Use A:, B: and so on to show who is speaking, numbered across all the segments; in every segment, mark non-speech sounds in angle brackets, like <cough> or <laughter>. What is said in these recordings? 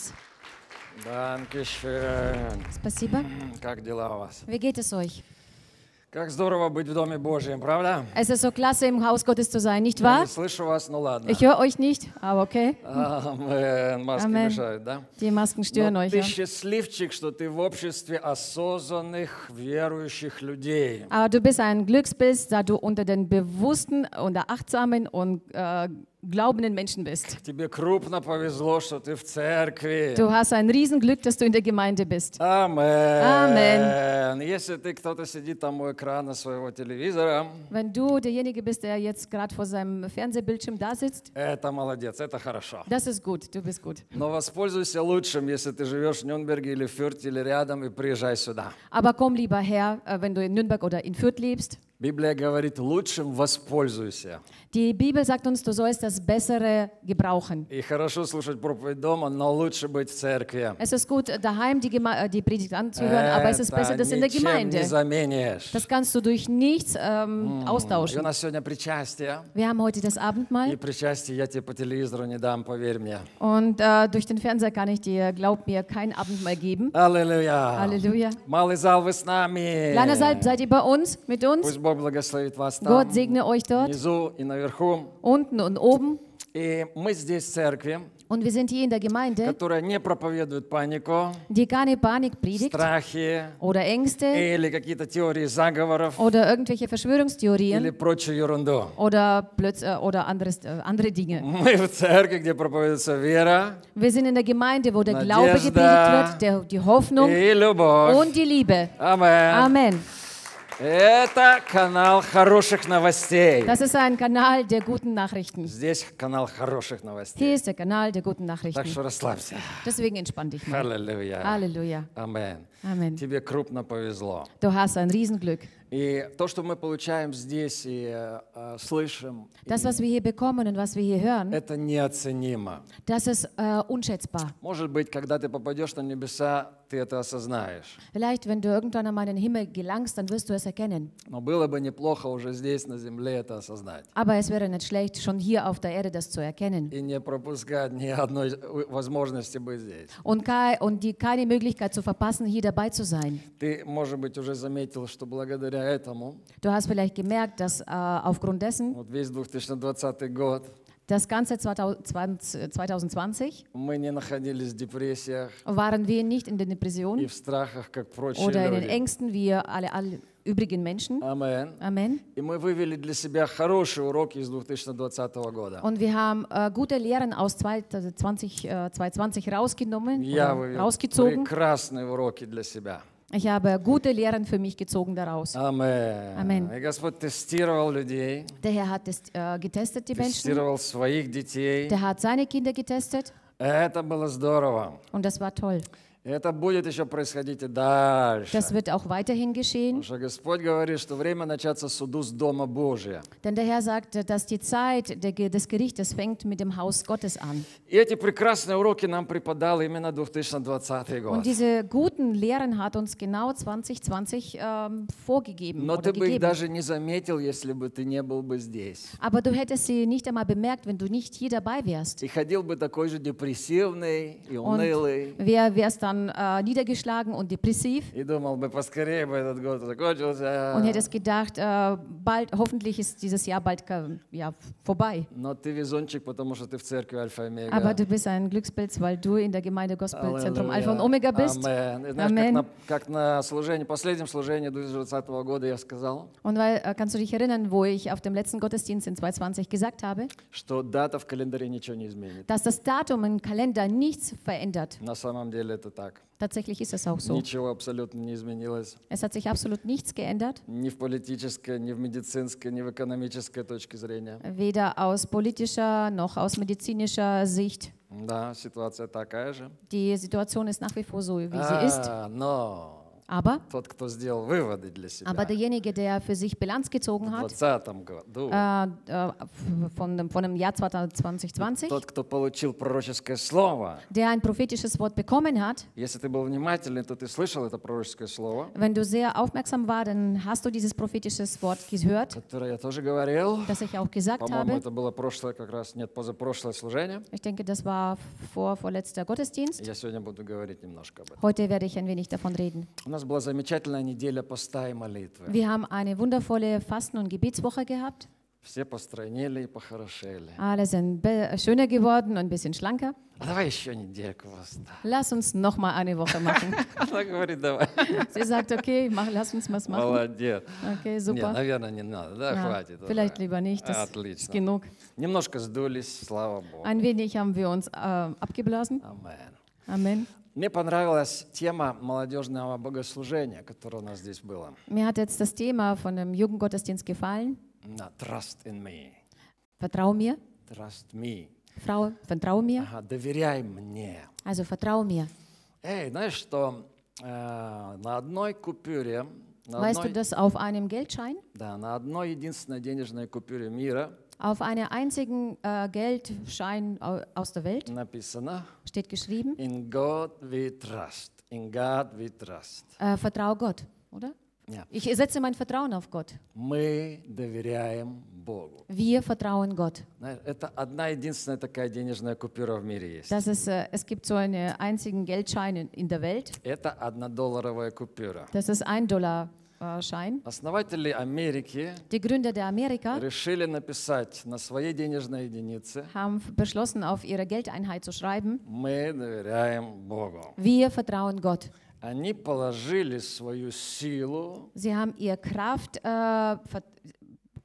A: вас?
B: Dankeschön. Спасибо. Как дела у вас? Wie
A: geht es euch?
B: Как здорово быть в Доме Божьем, правда?
A: Es ist so klasse, im Haus Gottes zu sein, nicht wahr? Я не слышу вас, ну ладно. Ich höre euch nicht, aber ah, okay.
B: Amen. Маски Amen. мешают, да? Die Masken stören Но euch, ты счастливчик, что ты в обществе осознанных, верующих людей.
A: Aber du bist ein Glücksbild, da du unter den bewussten, unter achtsamen und äh, glaubenden Menschen bist.
B: Du hast
A: ein Riesenglück, dass du in der Gemeinde bist. Amen. Amen. Wenn du derjenige bist, der jetzt gerade vor seinem Fernsehbildschirm da sitzt, das ist gut, du bist gut. Aber komm lieber her, äh, wenn du in Nürnberg oder in Fürth lebst.
B: Библия говорит, лучшим воспользуйся.
A: Die Bibel sagt uns, du sollst das Bessere gebrauchen.
B: И хорошо слушать проповедь дома, но лучше быть в церкви. Es
A: ist gut, daheim die, Gema äh, die Predigt anzuhören, Это aber es ist besser, das in der Gemeinde. Не
B: заменишь.
A: Das kannst du durch nichts ähm, mm.
B: austauschen. И у нас сегодня причастие.
A: Wir haben heute das Abendmahl. И
B: причастие я тебе по телевизору не дам, поверь мне.
A: Und äh, durch den Fernseher kann ich dir, glaub mir, kein Abendmahl geben.
B: Halleluja. Halleluja. Малый зал, вы с нами. Kleiner Saal, seid
A: ihr bei uns, mit uns? Пусть
B: Бог благословит вас там. Gott segne euch dort. Внизу и наверху.
A: Unten und oben.
B: И мы здесь в церкви.
A: Und wir sind hier in der Gemeinde, которая
B: не проповедует панику,
A: die keine Panik predigt,
B: страхи
A: oder Ängste
B: или какие-то теории заговоров
A: oder irgendwelche Verschwörungstheorien или
B: прочую ерунду.
A: Oder, plötz, äh, oder anderes, äh, andere Dinge. Мы в церкви,
B: где проповедуется вера,
A: wir sind in der Gemeinde, wo der Glaube gepredigt wird, der, die Hoffnung и
B: любовь. und die Liebe. Amen. Amen. Это канал хороших новостей. Das
A: ist ein Kanal der guten Nachrichten.
B: Здесь канал хороших новостей.
A: Hier ist der Kanal der guten Nachrichten. Так что расслабься. Deswegen entspann dich mal.
B: Halleluja. Halleluja. Amen. Amen. Тебе крупно повезло. Du
A: hast ein Riesenglück.
B: И то, что мы получаем здесь и äh, слышим,
A: das, was wir hier bekommen und was wir hier hören,
B: это неоценимо.
A: Das ist, äh, unschätzbar.
B: Может быть, когда ты попадешь на небеса, ты это осознаешь.
A: Vielleicht, wenn du irgendwann einmal in den Himmel gelangst, dann wirst du es erkennen.
B: Но было бы неплохо уже здесь на земле это осознать.
A: Aber es wäre nicht schlecht, schon hier auf der Erde das zu erkennen.
B: И не пропускать ни одной возможности быть здесь. Und,
A: und die, keine Möglichkeit zu verpassen, hier dabei zu sein. Du hast vielleicht gemerkt, dass äh, aufgrund dessen das ganze 2020 waren wir nicht in den Depressionen oder in den Ängsten wie alle, alle übrigen Menschen. Amen. Amen. Und wir haben äh, gute Lehren aus 2020, äh, 2020 rausgenommen, Я rausgezogen. Ich habe gute Lehren für mich gezogen daraus.
B: Amen. Amen. Der
A: Herr hat äh, getestet die Menschen.
B: Тестировал Der
A: hat seine Kinder getestet. Und das war toll.
B: Это будет еще происходить и дальше. Das
A: wird auch weiterhin geschehen. Потому
B: что Господь говорит, что время начаться суду с дома Божия.
A: Denn der Herr sagt, dass die Zeit des Gerichtes fängt mit dem Haus Gottes an.
B: И эти прекрасные уроки нам преподал именно 2020 год. Und diese
A: guten Lehren hat uns genau 2020 ähm, vorgegeben Но ты бы их даже не
B: заметил, если бы ты не был бы здесь.
A: Aber du hättest sie nicht einmal bemerkt, wenn du nicht hier dabei wärst.
B: И ходил бы такой же депрессивный и унылый. Und
A: wer wärst dann äh, niedergeschlagen und depressiv.
B: Und hätte
A: gedacht, äh, bald, hoffentlich ist dieses Jahr bald äh, ja, vorbei. Aber du bist ein Glückspilz, weil du in der Gemeinde Gospelzentrum Альфа und Omega bist. Amen. Знаешь, Amen. Und weil, äh, kannst du dich erinnern, wo ich auf dem letzten Gottesdienst in 2020 gesagt habe? Dass das Datum im Kalender nichts verändert.
B: На самом деле это так.
A: Tatsächlich ist es auch so.
B: Ничего абсолютно не изменилось.
A: Es hat sich absolut nichts geändert.
B: Ни в политической, ни в медицинской, ни в экономической точке зрения.
A: Weder aus politischer noch aus medizinischer Sicht.
B: Да, ситуация такая же.
A: Die Situation ist nach wie vor so, wie sie ist.
B: Но aber, Тот, кто сделал выводы для себя aber
A: derjenige, der für sich Bilanz gezogen hat
B: году, äh,
A: äh von, dem, von dem Jahr 2020, тот,
B: кто получил пророческое слово,
A: der ein prophetisches Wort bekommen hat,
B: если ты был внимательный, то ты слышал это пророческое слово,
A: wenn du sehr aufmerksam war, dann hast du dieses prophetische Wort gehört,
B: которое я тоже говорил,
A: das ich auch gesagt habe. это
B: было прошлое, как раз, нет, позапрошлое служение.
A: Ich denke, das war vor, vorletzter Gottesdienst.
B: Я сегодня буду говорить немножко об этом. Heute werde ich ein wenig davon reden. У wir haben
A: eine wundervolle Fasten- und Gebetswoche gehabt. Alle sind schöner geworden und ein bisschen schlanker. Lass uns noch mal eine Woche machen.
B: <laughs>
A: Sie sagt, okay, mach, lass uns was machen. Okay, super.
B: Ja, vielleicht lieber nicht, das ist genug.
A: Ein wenig haben wir uns äh, abgeblasen. Amen. Amen.
B: Мне понравилась тема молодежного богослужения, которое у нас здесь было.
A: Мне hat jetzt das Thema von dem Jugendgottesdienst gefallen.
B: Na, trust in me. Vertrau mir. Trust me. Frau, vertrau mir. Ага, доверяй мне. Also
A: vertrau mir.
B: Эй, знаешь что? Э, на одной купюре. На weißt одной, du, dass
A: auf einem Geldschein?
B: Да, на одной единственной денежной купюре мира.
A: Auf einen einzigen äh, Geldschein aus der Welt Napisana, steht geschrieben: In
B: God we trust. In God we trust.
A: Äh, vertrau Gott, oder? Ja. Ich setze mein Vertrauen auf Gott.
B: Wir
A: vertrauen Gott. Das ist, äh, es gibt so einen einzigen Geldschein in der Welt. Das ist ein Dollar Schein.
B: Основатели Америки
A: Die Gründer der Amerika
B: решили написать на своей денежной единице
A: haben beschlossen, auf ihre Geldeinheit zu schreiben,
B: «Мы доверяем Богу».
A: Wir vertrauen Gott.
B: Они положили свою силу
A: Sie haben ihre Kraft äh,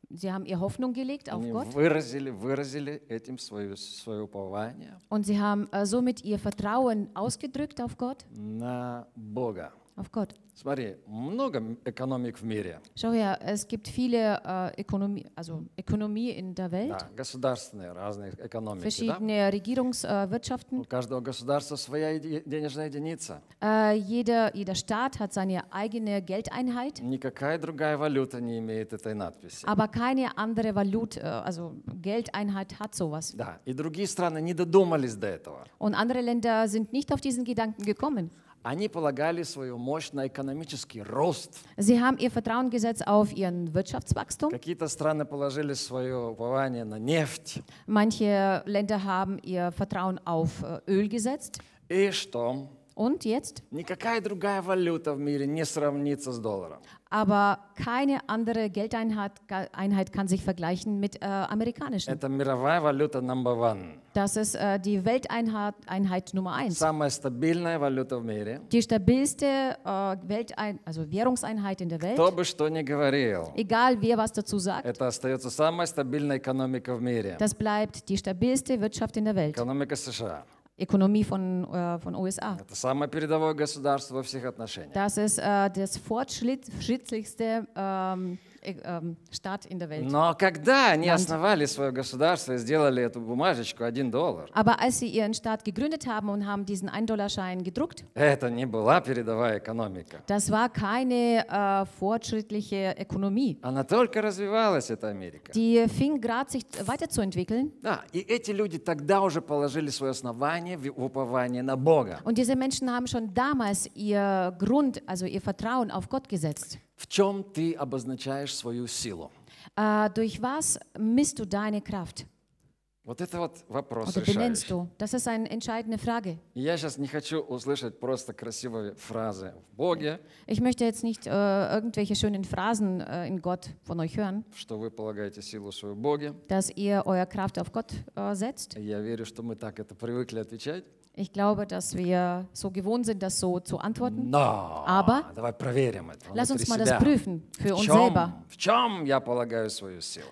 A: Sie haben ihre Hoffnung gelegt auf Они Gott.
B: Выразили, выразили этим свое, свое упование.
A: Und sie haben äh, somit ihr Vertrauen ausgedrückt auf Gott.
B: На Бога. Auf Gott. Смотри, много экономик в мире.
A: Schau her, es gibt viele äh, Ökonomie, also Ökonomie in der Welt. Да,
B: государственные разные экономики. Verschiedene
A: да? Regierungswirtschaften. Äh, У
B: каждого государства своя денежная единица.
A: Äh, jeder, jeder Staat hat seine eigene Geldeinheit.
B: Никакая другая валюта не имеет этой надписи. Aber
A: keine andere Valut, äh, also Geldeinheit hat sowas. Да,
B: и другие страны не додумались до этого.
A: Und andere Länder sind nicht auf diesen Gedanken gekommen.
B: Они полагали свою мощь на экономический рост. Sie
A: haben ihr Vertrauen gesetzt auf ihren Wirtschaftswachstum.
B: Какие-то страны положили свое упование на нефть.
A: Manche Länder haben ihr Vertrauen auf Öl gesetzt.
B: И что? Und jetzt? Никакая другая валюта в мире не сравнится с долларом.
A: Aber keine andere Geldeinheit Einheit kann sich vergleichen mit äh, amerikanischen. Это
B: мировая валюта number one.
A: Das ist äh, die Welteinheit Einheit Nummer eins. Самая
B: стабильная валюта в мире.
A: Die stabilste äh, Weltein also Währungseinheit in der Welt. Кто
B: бы что ни говорил.
A: Egal wer was dazu sagt.
B: Это остается самая стабильная экономика в мире. Das
A: bleibt die stabilste Wirtschaft in der Welt.
B: Экономика США.
A: Ökonomie von, äh, von USA. Das ist äh, das fortschrittlichste ähm, Staat in der Но когда они основали
B: свое государство и сделали эту бумажечку один доллар,
A: Aber als sie ihren Staat gegründet haben und haben diesen 1-Dollar-Schein gedruckt,
B: это не была передовая экономика.
A: Das war keine äh, fortschrittliche Ökonomie.
B: Она только развивалась, эта Америка.
A: Die fing gerade sich weiterzuentwickeln.
B: Да, и эти люди тогда уже положили свое основание в упование на Бога.
A: Und diese Menschen haben schon damals ihr Grund, also ihr Vertrauen auf Gott gesetzt. В
B: чем ты обозначаешь свою силу?
A: Uh, durch was misst du deine Kraft?
B: Вот это вот вопрос Oder benennst решающий.
A: du? Das ist eine entscheidende Frage.
B: Я сейчас не хочу услышать просто красивые фразы в Боге,
A: Ich möchte jetzt nicht äh, irgendwelche schönen Phrasen äh, in Gott von euch hören,
B: что вы полагаете силу свою в Боге. dass
A: ihr eure Kraft auf Gott äh, setzt.
B: Я верю, что мы так это привыкли отвечать.
A: Ich glaube, dass wir so gewohnt sind, das so zu antworten. No, Aber
B: lass uns mal das prüfen für uns selber.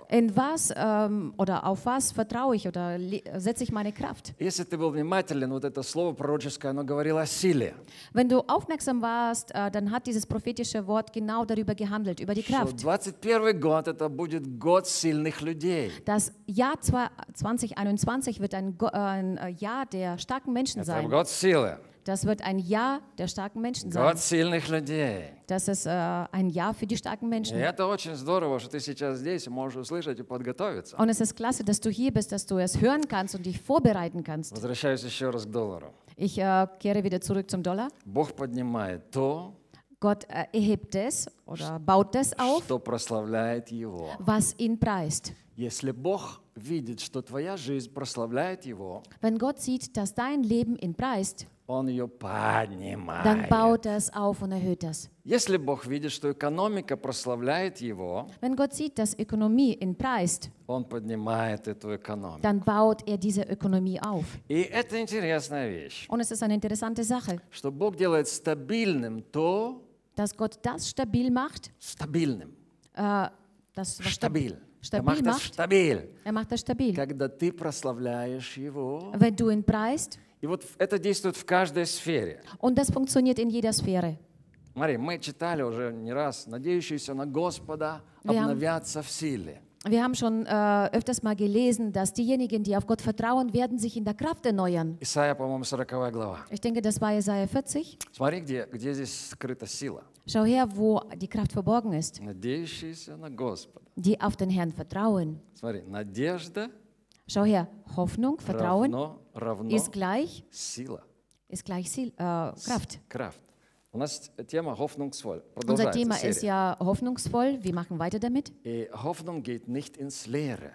A: In was ähm, oder auf was vertraue ich oder setze ich meine Kraft?
B: Wenn
A: du aufmerksam warst, äh, dann hat dieses prophetische Wort genau darüber gehandelt, über die Kraft. Das Jahr 2021 wird ein äh, äh, Jahr der starken Menschen Menschen sein. Das wird ein Jahr der starken Menschen sein. Das ist äh, ein Jahr für die starken Menschen.
B: Und es ist
A: klasse, dass du hier bist, dass du es hören kannst und dich vorbereiten kannst. Ich äh, kehre wieder zurück zum Dollar. Gott äh, erhebt es oder baut es auf, was ihn preist.
B: Wenn Gott видит, что твоя жизнь прославляет Его,
A: wenn Gott sieht, dass dein Leben ihn preist,
B: он ее поднимает. Dann
A: baut er es auf und erhöht es.
B: Если Бог видит, что экономика прославляет Его,
A: wenn Gott sieht, dass Ökonomie ihn preist,
B: он поднимает эту экономику.
A: Dann baut er diese Ökonomie auf.
B: И это интересная вещь. Und es
A: ist eine interessante Sache,
B: что Бог делает стабильным то,
A: dass Gott das stabil macht,
B: стабильным,
A: äh, das,
B: was stabil stabil er macht, macht. Das stabil.
A: Er macht das stabil.
B: Когда ты прославляешь Его. Wenn
A: du ihn preist.
B: И вот это действует в каждой сфере.
A: Und das funktioniert in jeder Sphäre.
B: Смотри, мы читали уже не раз, надеющиеся на Господа обновятся в силе.
A: Wir haben schon äh, öfters mal gelesen, dass diejenigen, die auf Gott vertrauen, werden sich in der Kraft erneuern.
B: Isaiah, по-моему, 40 глава.
A: Ich denke, das war Jesaja 40.
B: Смотри, где, где здесь скрыта сила.
A: Schau her, wo die Kraft verborgen ist. Die auf den Herrn vertrauen. Schau her, Hoffnung, Vertrauen равно, равно ist gleich Ist gleich äh, Kraft.
B: Kraft. Thema hoffnungsvoll. Unser Thema ist ja
A: hoffnungsvoll. Wir machen weiter damit.
B: И Hoffnung geht nicht ins Leere.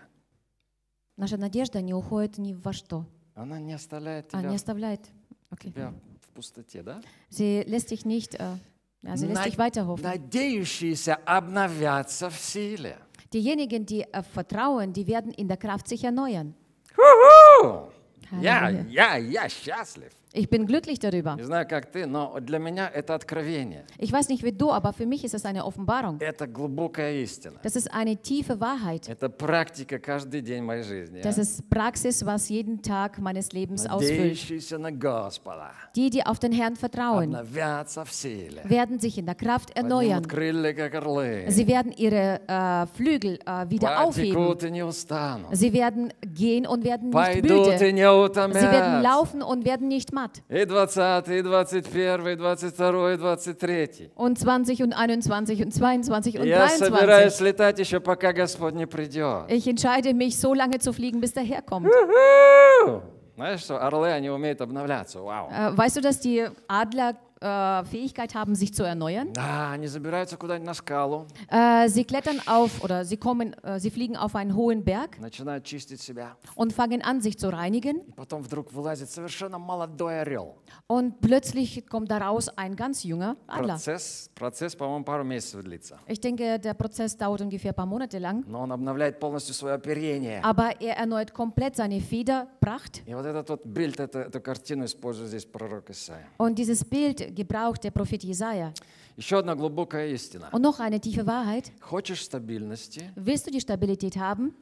A: Наша надежда не уходит ни во что.
B: Она не оставляет тебя. Она не оставляет. Okay. Тебя в пустоте, да?
A: Sie lässt dich nicht äh, also lässt dich weiter hoffen. Diejenigen, die äh, vertrauen, die werden in der Kraft sich erneuern.
B: Ja, ja, ja, счастлив.
A: Ich bin glücklich darüber. Ich weiß nicht wie du, aber für mich ist es eine Offenbarung.
B: Das ist
A: eine tiefe Wahrheit. Das ist Praxis, was jeden Tag meines Lebens ausfüllt. Die, die auf den Herrn vertrauen,
B: werden
A: sich in der Kraft erneuern.
B: Sie werden
A: ihre äh, Flügel äh, wieder aufheben. Sie werden gehen und werden nicht Пойдут müde. Sie werden laufen und werden nicht matt. Tat.
B: И 20, и 21, и 22, и 23.
A: Und 20 und 21 und 22 und Я 23. Ich entscheide mich, so lange zu fliegen, bis der Herr kommt.
B: Знаешь, что орлы, они умеют обновляться. Вау. Wow.
A: Äh, weißt du, dass die Adler äh, Fähigkeit haben, sich zu erneuern. Äh, sie klettern auf oder sie kommen, äh, sie fliegen auf einen hohen Berg und fangen an, sich zu reinigen. Und plötzlich kommt daraus ein ganz junger Adler. Ich denke, der Prozess dauert ungefähr ein paar Monate lang. Aber er erneut komplett seine Federpracht. Und dieses Bild gebraucht der Prophet Jesaja.
B: Und noch
A: eine tiefe Wahrheit. Хочешь Willst du die Stabilität haben?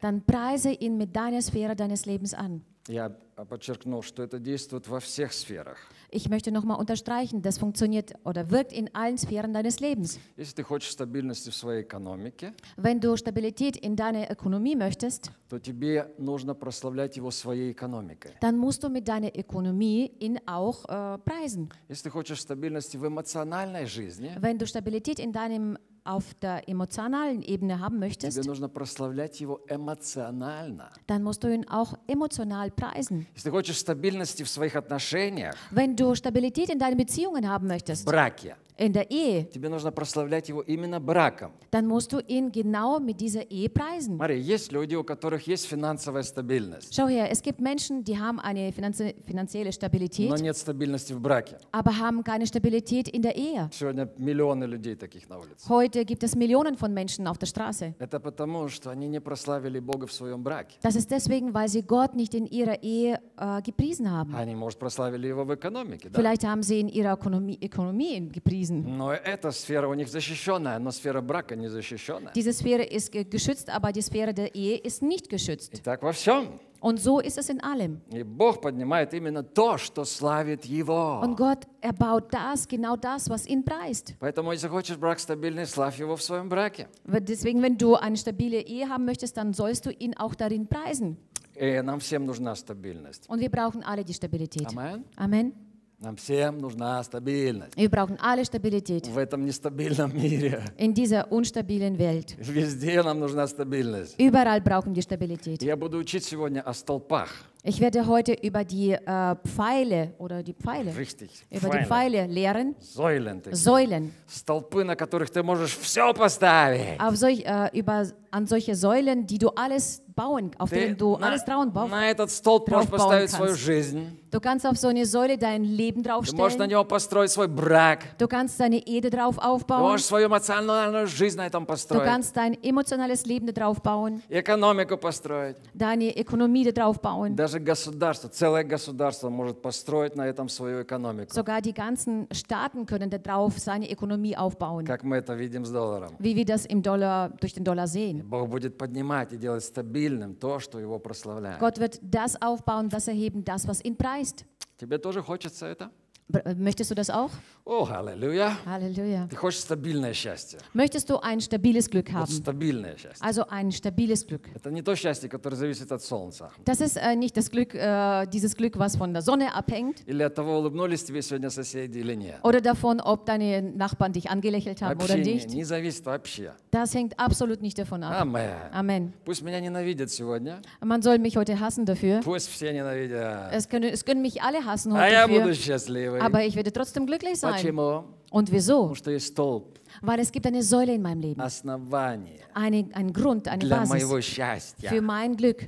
A: Dann preise ihn mit deiner Sphäre deines Lebens an.
B: Я подчеркнул, что это действует во всех сферах.
A: Ich möchte nochmal unterstreichen, das funktioniert oder wirkt in allen Sphären deines Lebens. Wenn du Stabilität in deiner Ökonomie möchtest, Dann musst du mit deiner Ökonomie ihn auch äh, preisen. Wenn du Stabilität in deinem auf der emotionalen Ebene haben möchtest, dann musst du ihn auch emotional preisen. Wenn du Stabilität in deinen Beziehungen haben möchtest, браке, in der Ehe,
B: тебе нужно прославлять его именно браком.
A: dann musst du ihn genau mit dieser Ehe preisen.
B: Смотри, есть люди, у которых есть финансовая стабильность, Schau
A: her, es gibt Menschen, die haben eine finanzie finanzielle но Stabilität, нет
B: стабильности в браке.
A: aber haben keine Stabilität in der Ehe.
B: Сегодня миллионы людей таких на улице.
A: Heute heute gibt es Millionen von Menschen auf der Straße. Das ist deswegen, weil sie Gott nicht in ihrer Ehe äh, gepriesen haben. Они,
B: может, Vielleicht
A: haben sie in ihrer Ökonomie, gepriesen. Diese Sphäre ist geschützt, aber die Sphäre der Ehe ist nicht geschützt. И так во und so ist es in allem. Und Gott erbaut das, genau das, was ihn preist. Deswegen, wenn du eine stabile Ehe haben möchtest, dann sollst du ihn auch darin preisen.
B: Und
A: wir brauchen alle die Stabilität. Amen. Amen.
B: Нам всем нужна стабильность.
A: Wir brauchen alle Stabilität.
B: В этом нестабильном мире.
A: In dieser unstabilen Welt.
B: Везде нам нужна стабильность.
A: Überall brauchen wir Stabilität.
B: Я буду учить сегодня о столпах.
A: Ich werde heute über die äh, Pfeile oder die
B: Pfeile. Richtig. Über Pfeile. die Pfeile lehren. Säulen. Säulen. Столпы, на которых ты можешь все поставить.
A: Auf solch, äh, über, an solche Säulen, die du alles bauen, auf denen du на, alles drauf bauen,
B: на этот столб можешь поставить kannst. свою жизнь.
A: Du kannst auf so eine Säule dein Leben draufstellen. Du
B: можешь свой брак.
A: Du kannst deine Ehe drauf aufbauen.
B: Du жизнь на этом Du kannst
A: dein emotionales Leben drauf bauen. Deine Ökonomie drauf bauen.
B: Да Даже государство, целое государство может построить на этом свою экономику. Sogar
A: die ganzen Staaten können darauf seine Ökonomie aufbauen.
B: Как мы это видим с долларом.
A: Wie wir das im Dollar, durch den Dollar sehen.
B: Бог будет поднимать и делать стабильным то, что его прославляет. Gott
A: wird das aufbauen, das erheben, das, was ihn preist.
B: Тебе тоже хочется это?
A: Möchtest du das auch?
B: Oh, Halleluja.
A: Halleluja. Ты
B: хочешь стабильное счастье?
A: Möchtest du ein stabiles Glück haben? Вот
B: стабильное счастье.
A: Also ein stabiles Glück.
B: Это не то счастье, которое зависит от солнца.
A: Das ist äh, nicht das Glück, äh, dieses Glück, was von der Sonne abhängt.
B: Или от того, улыбнулись тебе сегодня соседи или нет. Oder
A: davon, ob deine Nachbarn dich angelächelt haben вообще oder nicht. Не, не
B: зависит вообще.
A: Das hängt absolut nicht davon ab. Amen. Amen.
B: Пусть меня ненавидят сегодня.
A: Man soll mich heute hassen dafür. Пусть все ненавидят. Es können, es können mich alle hassen heute а dafür. я буду счастливый. Aber ich werde trotzdem glücklich sein. Почему? Und wieso? Weil es gibt eine Säule in meinem Leben. Основание. Eine, ein Grund, eine для Basis. Für mein Glück.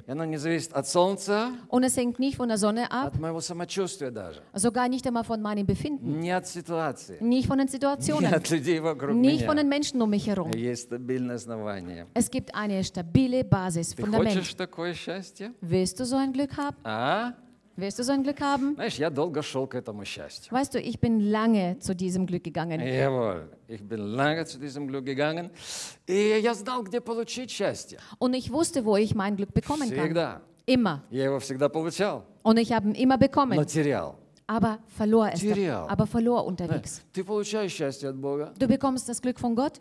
A: солнца. Und es hängt nicht von der Sonne ab. Sogar nicht einmal von meinem Befinden.
B: Nicht
A: von den Situationen. nicht меня. von den Menschen um mich herum.
B: Es
A: gibt eine stabile Basis, Ты Fundament. хочешь такое Willst du so ein Glück haben? А? Wirst du so ein Glück haben?
B: Weißt
A: du, ich bin lange zu diesem Glück gegangen.
B: Jawohl, ich bin lange zu diesem Glück gegangen.
A: Und ich wusste, wo ich mein Glück bekommen kann. Immer. Und ich habe ihn immer bekommen. Material aber verlor es, aber verlor unterwegs.
B: Ne. Du
A: bekommst das Glück von Gott,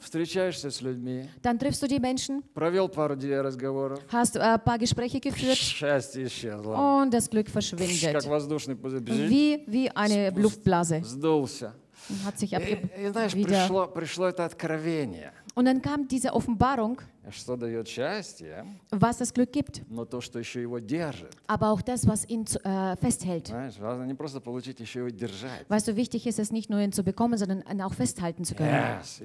A: dann triffst du die Menschen, hast äh, ein paar Gespräche
B: geführt und
A: das Glück verschwindet. Wie, wie eine Luftblase.
B: Сдулся.
A: Hat sich И, und, и, знаешь, wieder. пришло,
B: пришло это откровение.
A: Und dann kam diese Offenbarung,
B: счастье,
A: was das Glück gibt, то, aber auch das, was ihn äh, festhält. Знаешь,
B: держать. Weißt
A: du, wichtig ist es nicht nur ihn zu bekommen, sondern ihn auch festhalten zu können. Yes,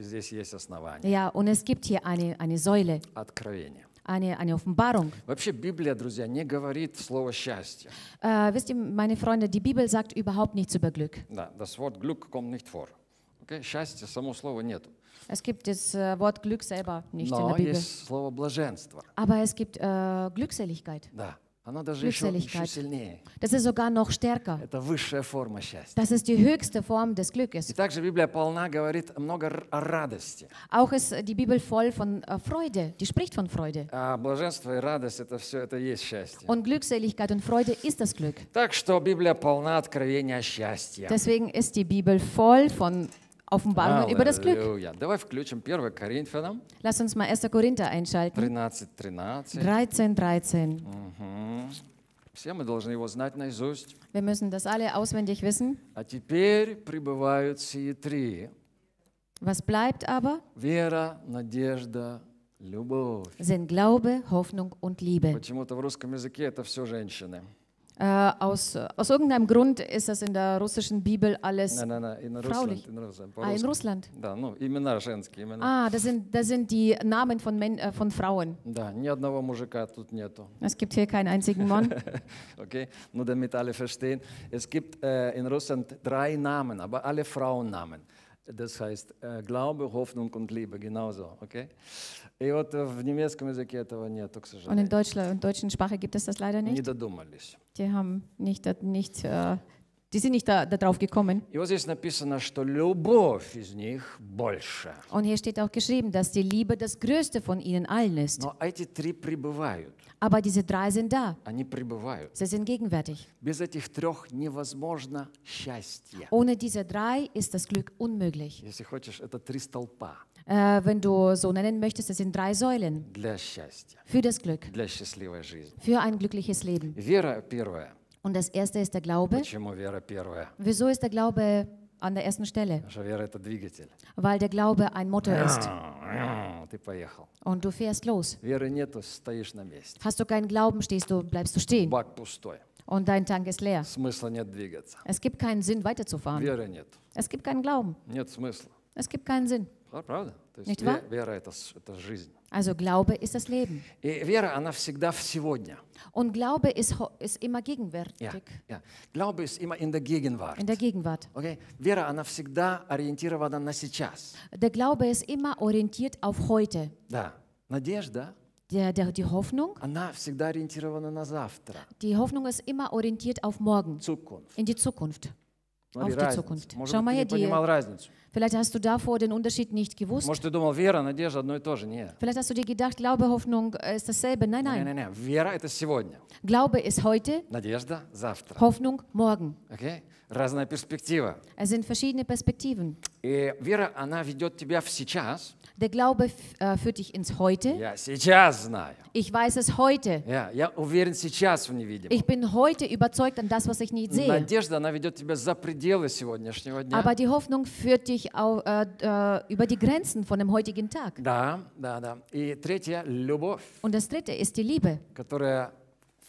A: Ja, und es gibt hier eine, eine Säule.
B: Откровение.
A: Eine, eine Offenbarung.
B: Вообще Библия, друзья, Äh,
A: wisst ihr, meine Freunde, die Bibel sagt überhaupt nichts über Glück.
B: Да, das Wort Glück kommt nicht vor. Okay? Счастья, само слово нету.
A: Es gibt das äh, Wort Glück selber nicht Но in der
B: Bibel.
A: Aber es gibt äh, Glückseligkeit. Да. Она даже еще, еще Das ist sogar noch stärker.
B: Это высшая форма счастья. Das
A: ist die höchste Form des Glückes. И также
B: Библия полна говорит много о радости.
A: Auch ist die Bibel voll von äh, Freude. Die spricht von Freude.
B: А блаженство и радость это все это есть счастье.
A: Und Glückseligkeit und Freude ist das Glück.
B: Так что Библия полна откровения о счастье. Deswegen
A: ist die Bibel voll von Offenbarungen über das Glück.
B: Э, давай включим 1 Коринфянам.
A: Lass uns mal 1. Korinther einschalten.
B: 13, 13.
A: 13, 13.
B: Угу. Все мы должны его знать наизусть.
A: Wir müssen das alle auswendig wissen.
B: А теперь пребывают сие три.
A: Was bleibt aber?
B: Вера, надежда, любовь. Sind
A: Glaube, Hoffnung und Liebe.
B: Почему-то в русском языке это все женщины.
A: Äh, aus, aus irgendeinem Grund ist das in der russischen Bibel alles nein, nein, nein, in fraulich. Russland, in Russland, ah, in Russland.
B: Ah, da, ну, женские, Ah, das
A: sind, das sind die Namen von, Men, äh, von Frauen.
B: Да, Es gibt hier keinen einzigen Mann.
A: <laughs>
B: okay, nur damit alle verstehen. Es gibt äh, in Russland drei Namen, aber alle Frauennamen. Das heißt äh, Glaube, Hoffnung und Liebe, genauso, okay? Und in
A: deutscher und deutschen Sprache gibt es das leider nicht. Die haben nicht, nicht äh, die sind nicht darauf da gekommen. Und hier steht auch geschrieben, dass die Liebe das Größte von ihnen allen ist. Aber diese drei sind da. Sie sind gegenwärtig. Ohne diese drei ist das Glück unmöglich. хочешь, Äh, wenn du so nennen möchtest, das sind drei Säulen. Für das Glück. Für ein glückliches Leben. Вера Und das erste ist der Glaube.
B: вера
A: Wieso ist der Glaube an der ersten Stelle?
B: Weil der Glaube ein Motor ist.
A: Und du fährst los. Hast du keinen Glauben, stehst du, bleibst du stehen. Und dein Tank ist leer. Es gibt keinen Sinn, weiterzufahren. Es gibt keinen Glauben. Es gibt keinen Sinn.
B: Nicht wahr? вера это, это жизнь.
A: Also Glaube ist das Leben.
B: И вера, она всегда в сегодня.
A: Und Glaube ist, ist immer gegenwärtig. Ja,
B: ja. Glaube ist immer in der Gegenwart. In
A: der Gegenwart.
B: Okay? Вера, она всегда ориентирована на сейчас.
A: Der Glaube ist immer orientiert auf heute.
B: Да. Надежда.
A: Der, der, die Hoffnung.
B: Она всегда ориентирована на завтра.
A: Die Hoffnung ist immer orientiert auf morgen. Zukunft. In die Zukunft.
B: Смотри, auf die разница. Zukunft. Может, Schau mal, hier die... разницу.
A: Vielleicht hast du davor den Unterschied nicht gewusst. Может,
B: думал, надежда
A: Vielleicht hast du dir gedacht, Glaube, Hoffnung äh, ist dasselbe. Nein, nein. Nein,
B: nein, nein.
A: Glaube ist heute.
B: Надежда –
A: Hoffnung – morgen.
B: Okay? разная перспектива.
A: Es sind verschiedene Perspektiven.
B: И вера, она ведет тебя в сейчас.
A: Der Glaube führt dich ins Heute.
B: Я сейчас знаю.
A: Ich weiß es heute.
B: Я, я уверен сейчас в невидимом. Ich
A: bin heute überzeugt an das, was ich nicht sehe. Надежда,
B: она ведет тебя за пределы сегодняшнего дня. Aber
A: die Hoffnung führt dich auf, äh, über die Grenzen von dem heutigen Tag.
B: Да, да, да. И третье – любовь.
A: Und das dritte ist die Liebe.
B: Которая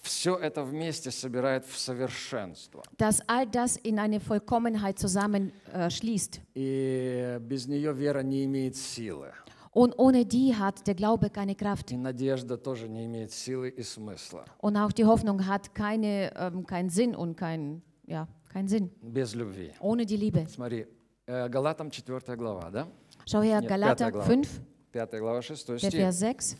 B: все это вместе собирает в совершенство.
A: Dass all das in eine Vollkommenheit zusammenschließt.
B: И без нее вера не имеет силы.
A: Und ohne die hat der Glaube keine Kraft.
B: И надежда тоже не имеет силы и смысла.
A: Und auch die Hoffnung hat keine, ähm, keinen Sinn und keinen, ja, keinen Sinn.
B: Без любви. Ohne die Liebe. Смотри, Галатам 4 глава, да? Schau her, Нет, Galater 5, 5 глава 6 стих. 6.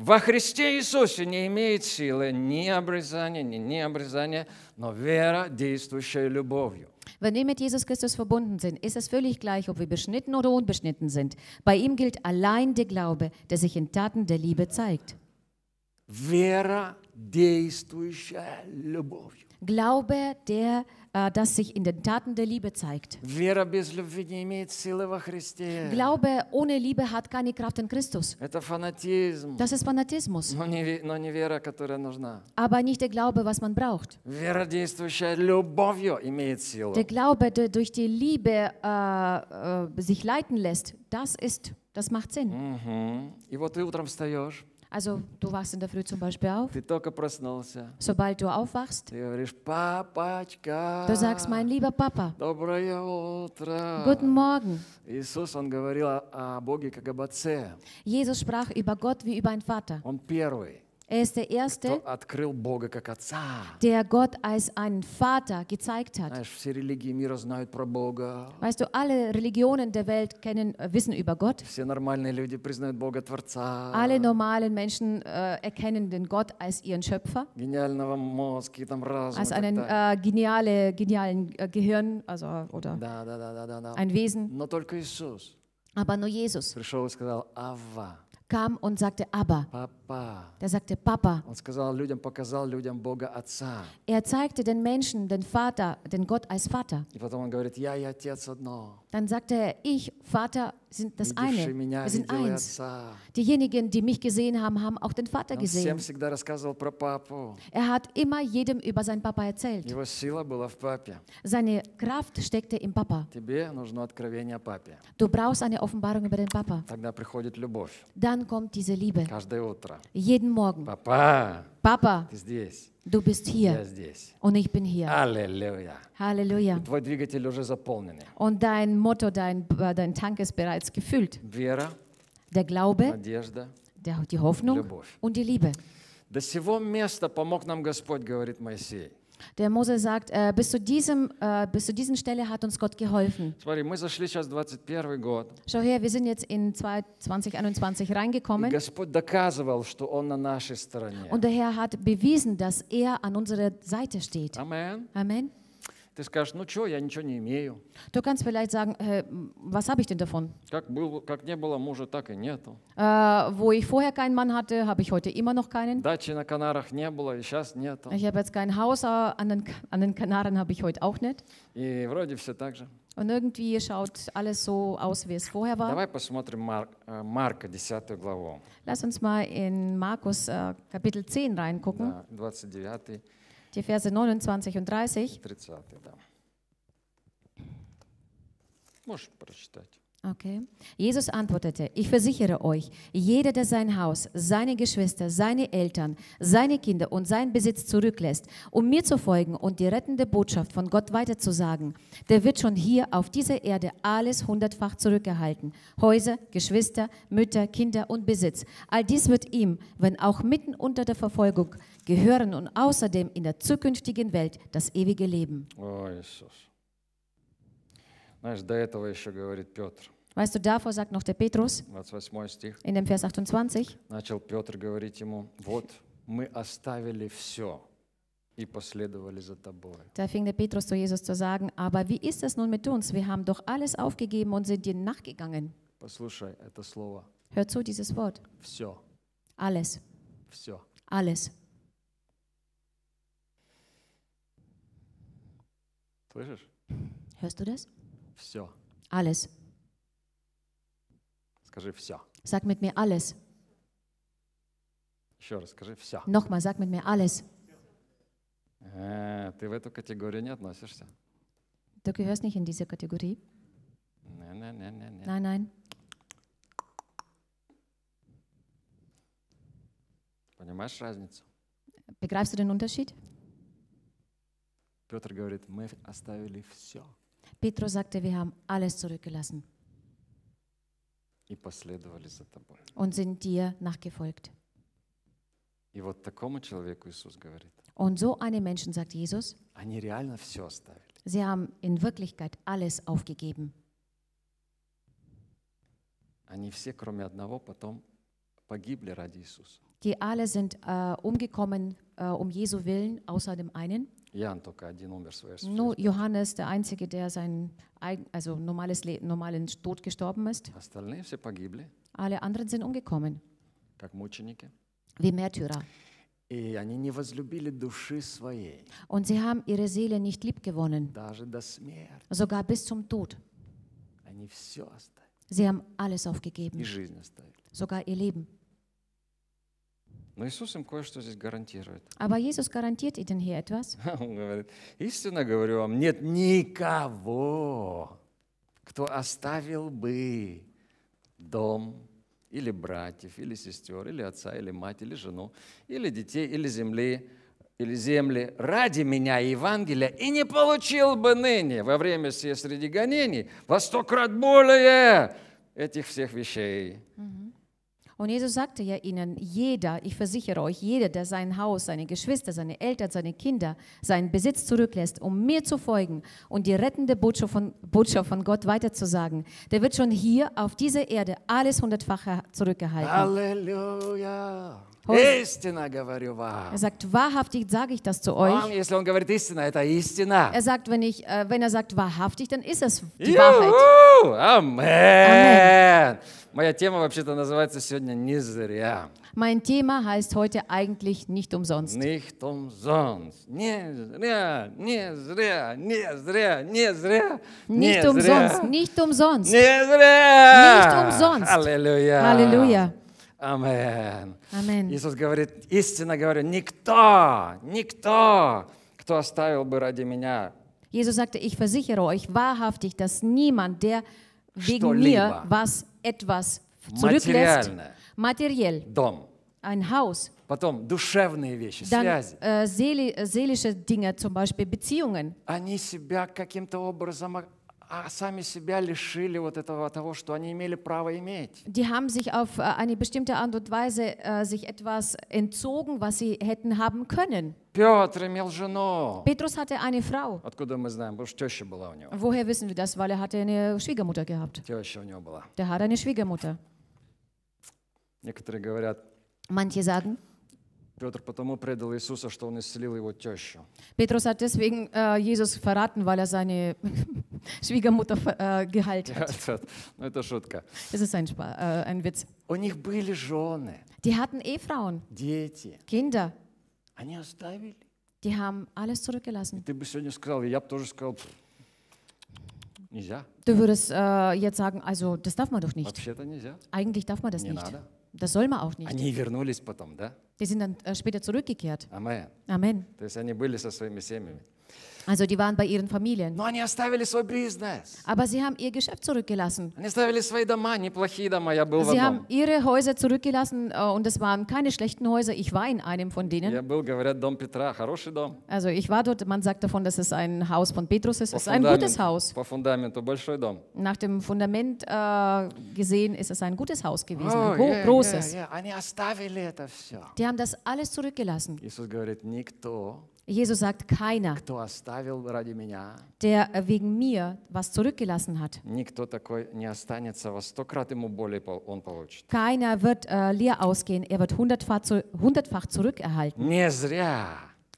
B: Во Христе Иисусе не имеет силы ни обрезания, ни необрезания, но вера, действующая любовью.
A: Wenn wir mit Jesus Christus verbunden sind, ist es völlig gleich, ob wir beschnitten oder unbeschnitten sind. Bei ihm gilt allein der Glaube, der sich in Taten der Liebe zeigt. Glaube, der äh, das sich in den Taten der Liebe zeigt. Glaube ohne Liebe hat keine Kraft in Christus.
B: Das ist
A: Fanatismus. Aber nicht der Glaube, was man braucht. Der Glaube, der durch die Liebe äh, äh, sich leiten lässt, das ist, das macht Sinn.
B: Und вот ты утром встаешь.
A: Also du wachst in der Früh zum Beispiel auf.
B: проснулся.
A: Sobald du aufwachst.
B: говоришь, Du sagst, mein
A: lieber Papa.
B: Guten Morgen. Иисус, говорил Боге
A: Jesus sprach über Gott wie über einen Vater. Он
B: первый.
A: Er ist der Erste, der Gott als einen Vater gezeigt hat.
B: Weißt
A: du, alle Religionen der Welt kennen, äh, wissen über Gott. Alle normalen Menschen äh, erkennen den Gott als ihren Schöpfer.
B: Als einen äh,
A: geniale, genialen äh, Gehirn also, oder ein Wesen.
B: Aber nur Jesus
A: kam und sagte Abba.
B: Papa.
A: Der sagte Papa. Er zeigte den Menschen den Vater, den Gott als Vater.
B: И потом он говорит, я и отец одно.
A: Dann sagte er, ich, Vater sind das eine. Wir sind eins. Diejenigen, die mich gesehen haben, haben auch den Vater gesehen. Er hat immer jedem über seinen Papa erzählt. Seine Kraft steckte im Papa. Du brauchst eine Offenbarung über den Papa. Dann kommt diese Liebe. Jeden Morgen. Papa. Papa. Du bist hier. Und ich bin hier. Halleluja. Halleluja. Und dein Motto, dein, äh, dein Tank ist bereits gefüllt. Der Glaube,
B: die Hoffnung und die Liebe. До сего места помог нам Господь, говорит Моисей.
A: Der Mose sagt, äh, bis, zu diesem, äh, bis zu diesen Stelle hat uns Gott geholfen. Schau her, wir sind jetzt in 2021 reingekommen. Und der Herr hat bewiesen, dass er an unserer Seite steht. Amen. Amen.
B: Ты скажешь, ну что, я ничего не имею.
A: Du kannst vielleicht sagen, äh, was habe ich denn davon?
B: Как, был, как не было мужа, так и нету.
A: Äh, wo ich vorher keinen Mann hatte, habe ich heute immer noch keinen.
B: Дачи на Канарах не было, и сейчас нету. Ich habe jetzt
A: kein Haus, an den, an den Kanaren habe ich heute auch nicht.
B: И вроде все так же.
A: Und irgendwie schaut alles so aus, wie es vorher war. Давай
B: посмотрим Марк, э, Марка, 10 главу.
A: Lass uns mal in Markus äh, Kapitel 10 reingucken.
B: Да, 29
A: die Verse 29 und 30.
B: 30, да. Можешь прочитать.
A: Okay. Jesus antwortete, ich versichere euch, jeder, der sein Haus, seine Geschwister, seine Eltern, seine Kinder und seinen Besitz zurücklässt, um mir zu folgen und die rettende Botschaft von Gott weiterzusagen, der wird schon hier auf dieser Erde alles hundertfach zurückgehalten. Häuser, Geschwister, Mütter, Kinder und Besitz. All dies wird ihm, wenn auch mitten unter der Verfolgung, gehören und außerdem in der zukünftigen Welt das ewige Leben.
B: О, Иисус.
A: Weißt du, davor sagt noch der Petrus in dem Vers 28, da fing der Petrus zu Jesus zu sagen, aber wie ist das nun mit uns? Wir haben doch alles aufgegeben und sind dir nachgegangen.
B: Hör zu, dieses Wort.
A: Alles, alles. Слышишь? Hörst du das? Все. Alles. Скажи все. Sag mit mir alles.
B: Еще раз скажи все. Nochmal, sag
A: mit mir alles.
B: Э, ты в эту категорию не относишься.
A: Du gehörst nicht in diese Kategorie.
B: Ne, ne, ne, nein, nein, nein, nein. Nein, nein. Понимаешь разницу?
A: Begreifst du den Unterschied?
B: Петр говорит, мы оставили все.
A: Petrus sagte, wir haben alles zurückgelassen.
B: И последовали за тобой.
A: Und sind dir nachgefolgt.
B: И вот такому человеку Иисус говорит.
A: Und so einem Menschen sagt Jesus.
B: Они реально все оставили.
A: Sie haben in Wirklichkeit alles aufgegeben.
B: Они все, кроме одного, потом погибли ради
A: Иисуса. Die alle sind äh, umgekommen äh, um Jesu willen, außer dem einen.
B: Jan только один умер своей Ну,
A: Johannes der einzige, der sein also normales Le normalen Tod gestorben ist.
B: Остальные все погибли.
A: Alle anderen sind umgekommen.
B: Как мученики.
A: Wie Märtyrer.
B: И они не возлюбили души своей.
A: Und sie haben ihre Seele nicht liebgewonnen. Даже до
B: смерти. Sogar
A: bis zum Tod.
B: Они все оставили.
A: Sie haben alles aufgegeben. И
B: жизнь оставили.
A: Sogar ihr Leben.
B: Но Иисус им кое-что здесь гарантирует.
A: <laughs> Aber Jesus garantiert ihnen hier etwas.
B: <laughs> Он говорит, истинно говорю вам, нет никого, кто оставил бы дом или братьев, или сестер, или отца, или мать, или жену, или детей, или земли, или земли ради меня и Евангелия, и не получил бы ныне во время всей среди гонений во сто крат более этих всех вещей.
A: Mm-hmm. Und Jesus sagte ja ihnen, jeder, ich versichere euch, jeder, der sein Haus, seine Geschwister, seine Eltern, seine Kinder, seinen Besitz zurücklässt, um mir zu folgen und die rettende Botschaft von, Botschaft von Gott weiterzusagen, der wird schon hier auf dieser Erde alles hundertfache zurückgehalten.
B: Halleluja. Er
A: sagt, wahrhaftig sage ich das zu euch.
B: Er
A: sagt, wenn, ich, äh, wenn er sagt wahrhaftig, dann ist es die Wahrheit.
B: Amen. Моя тема вообще-то называется сегодня «Не зря».
A: Mein Thema heißt heute eigentlich nicht umsonst. Nicht
B: umsonst. Не зря, не зря, не зря, не зря. Nicht umsonst,
A: nicht umsonst.
B: Не зря. Nicht umsonst. Halleluja. Halleluja. Амен.
A: Амен. Иисус
B: говорит, истинно говорю, никто, никто, кто оставил бы ради меня.
A: Jesus sagte, ich versichere euch wahrhaftig, dass niemand, der wegen mir was etwas zurücklässt, materiell, Dom. ein Haus,
B: потом душевные вещи, dann, связи.
A: Äh, seelische Dinge, zum Beispiel Beziehungen. Они себя каким-то образом Die haben sich auf äh, eine bestimmte Art und Weise äh, sich etwas entzogen, was sie hätten haben können.
B: Petrus
A: hatte eine Frau. Woher wissen wir das? Weil er hatte eine Schwiegermutter gehabt.
B: Der
A: hat eine Schwiegermutter. Manche sagen, Petrus hat deswegen äh, Jesus verraten, weil er seine <laughs> Schwiegermutter äh, geheilt hat.
B: <laughs> Это, ну, ist
A: ein, Spa äh, ein Witz. У них были жены, Die hatten Ehefrauen,
B: дети.
A: Kinder. Они оставили. Die haben alles zurückgelassen.
B: Ты бы сегодня сказал, я бы тоже сказал, «Пф, нельзя.
A: Du würdest äh, jetzt sagen, also das darf man doch nicht. Вообще-то нельзя. Eigentlich darf man das Не nicht. надо. Das soll man auch nicht. Die sind dann äh, später zurückgekehrt. Amen. Amen.
B: То есть они были со своими семьями.
A: Also die waren bei ihren Familien. Но они оставили свой бизнес. Aber sie haben ihr Geschäft
B: zurückgelassen. Они оставили свои дома, неплохие дома, я был в Sie одном. haben
A: ihre Häuser zurückgelassen äh, und es waren keine schlechten Häuser. Ich war in einem von Я denen.
B: был, говорят, дом Петра, хороший дом.
A: Also ich war dort. Man sagt davon, dass es ein Haus von Petrus ist. Es ist ein gutes Haus.
B: По фундаменту большой дом.
A: Nach dem Fundament äh, gesehen ist es ein gutes Haus gewesen, О, ein oh, yeah, großes. yeah,
B: yeah. Они оставили
A: это все. Die haben das alles zurückgelassen. Иисус говорит, никто Jesus sagt, keiner, der wegen mir was zurückgelassen hat, keiner wird äh, leer ausgehen, er wird hundertfach, zu, hundertfach zurückerhalten.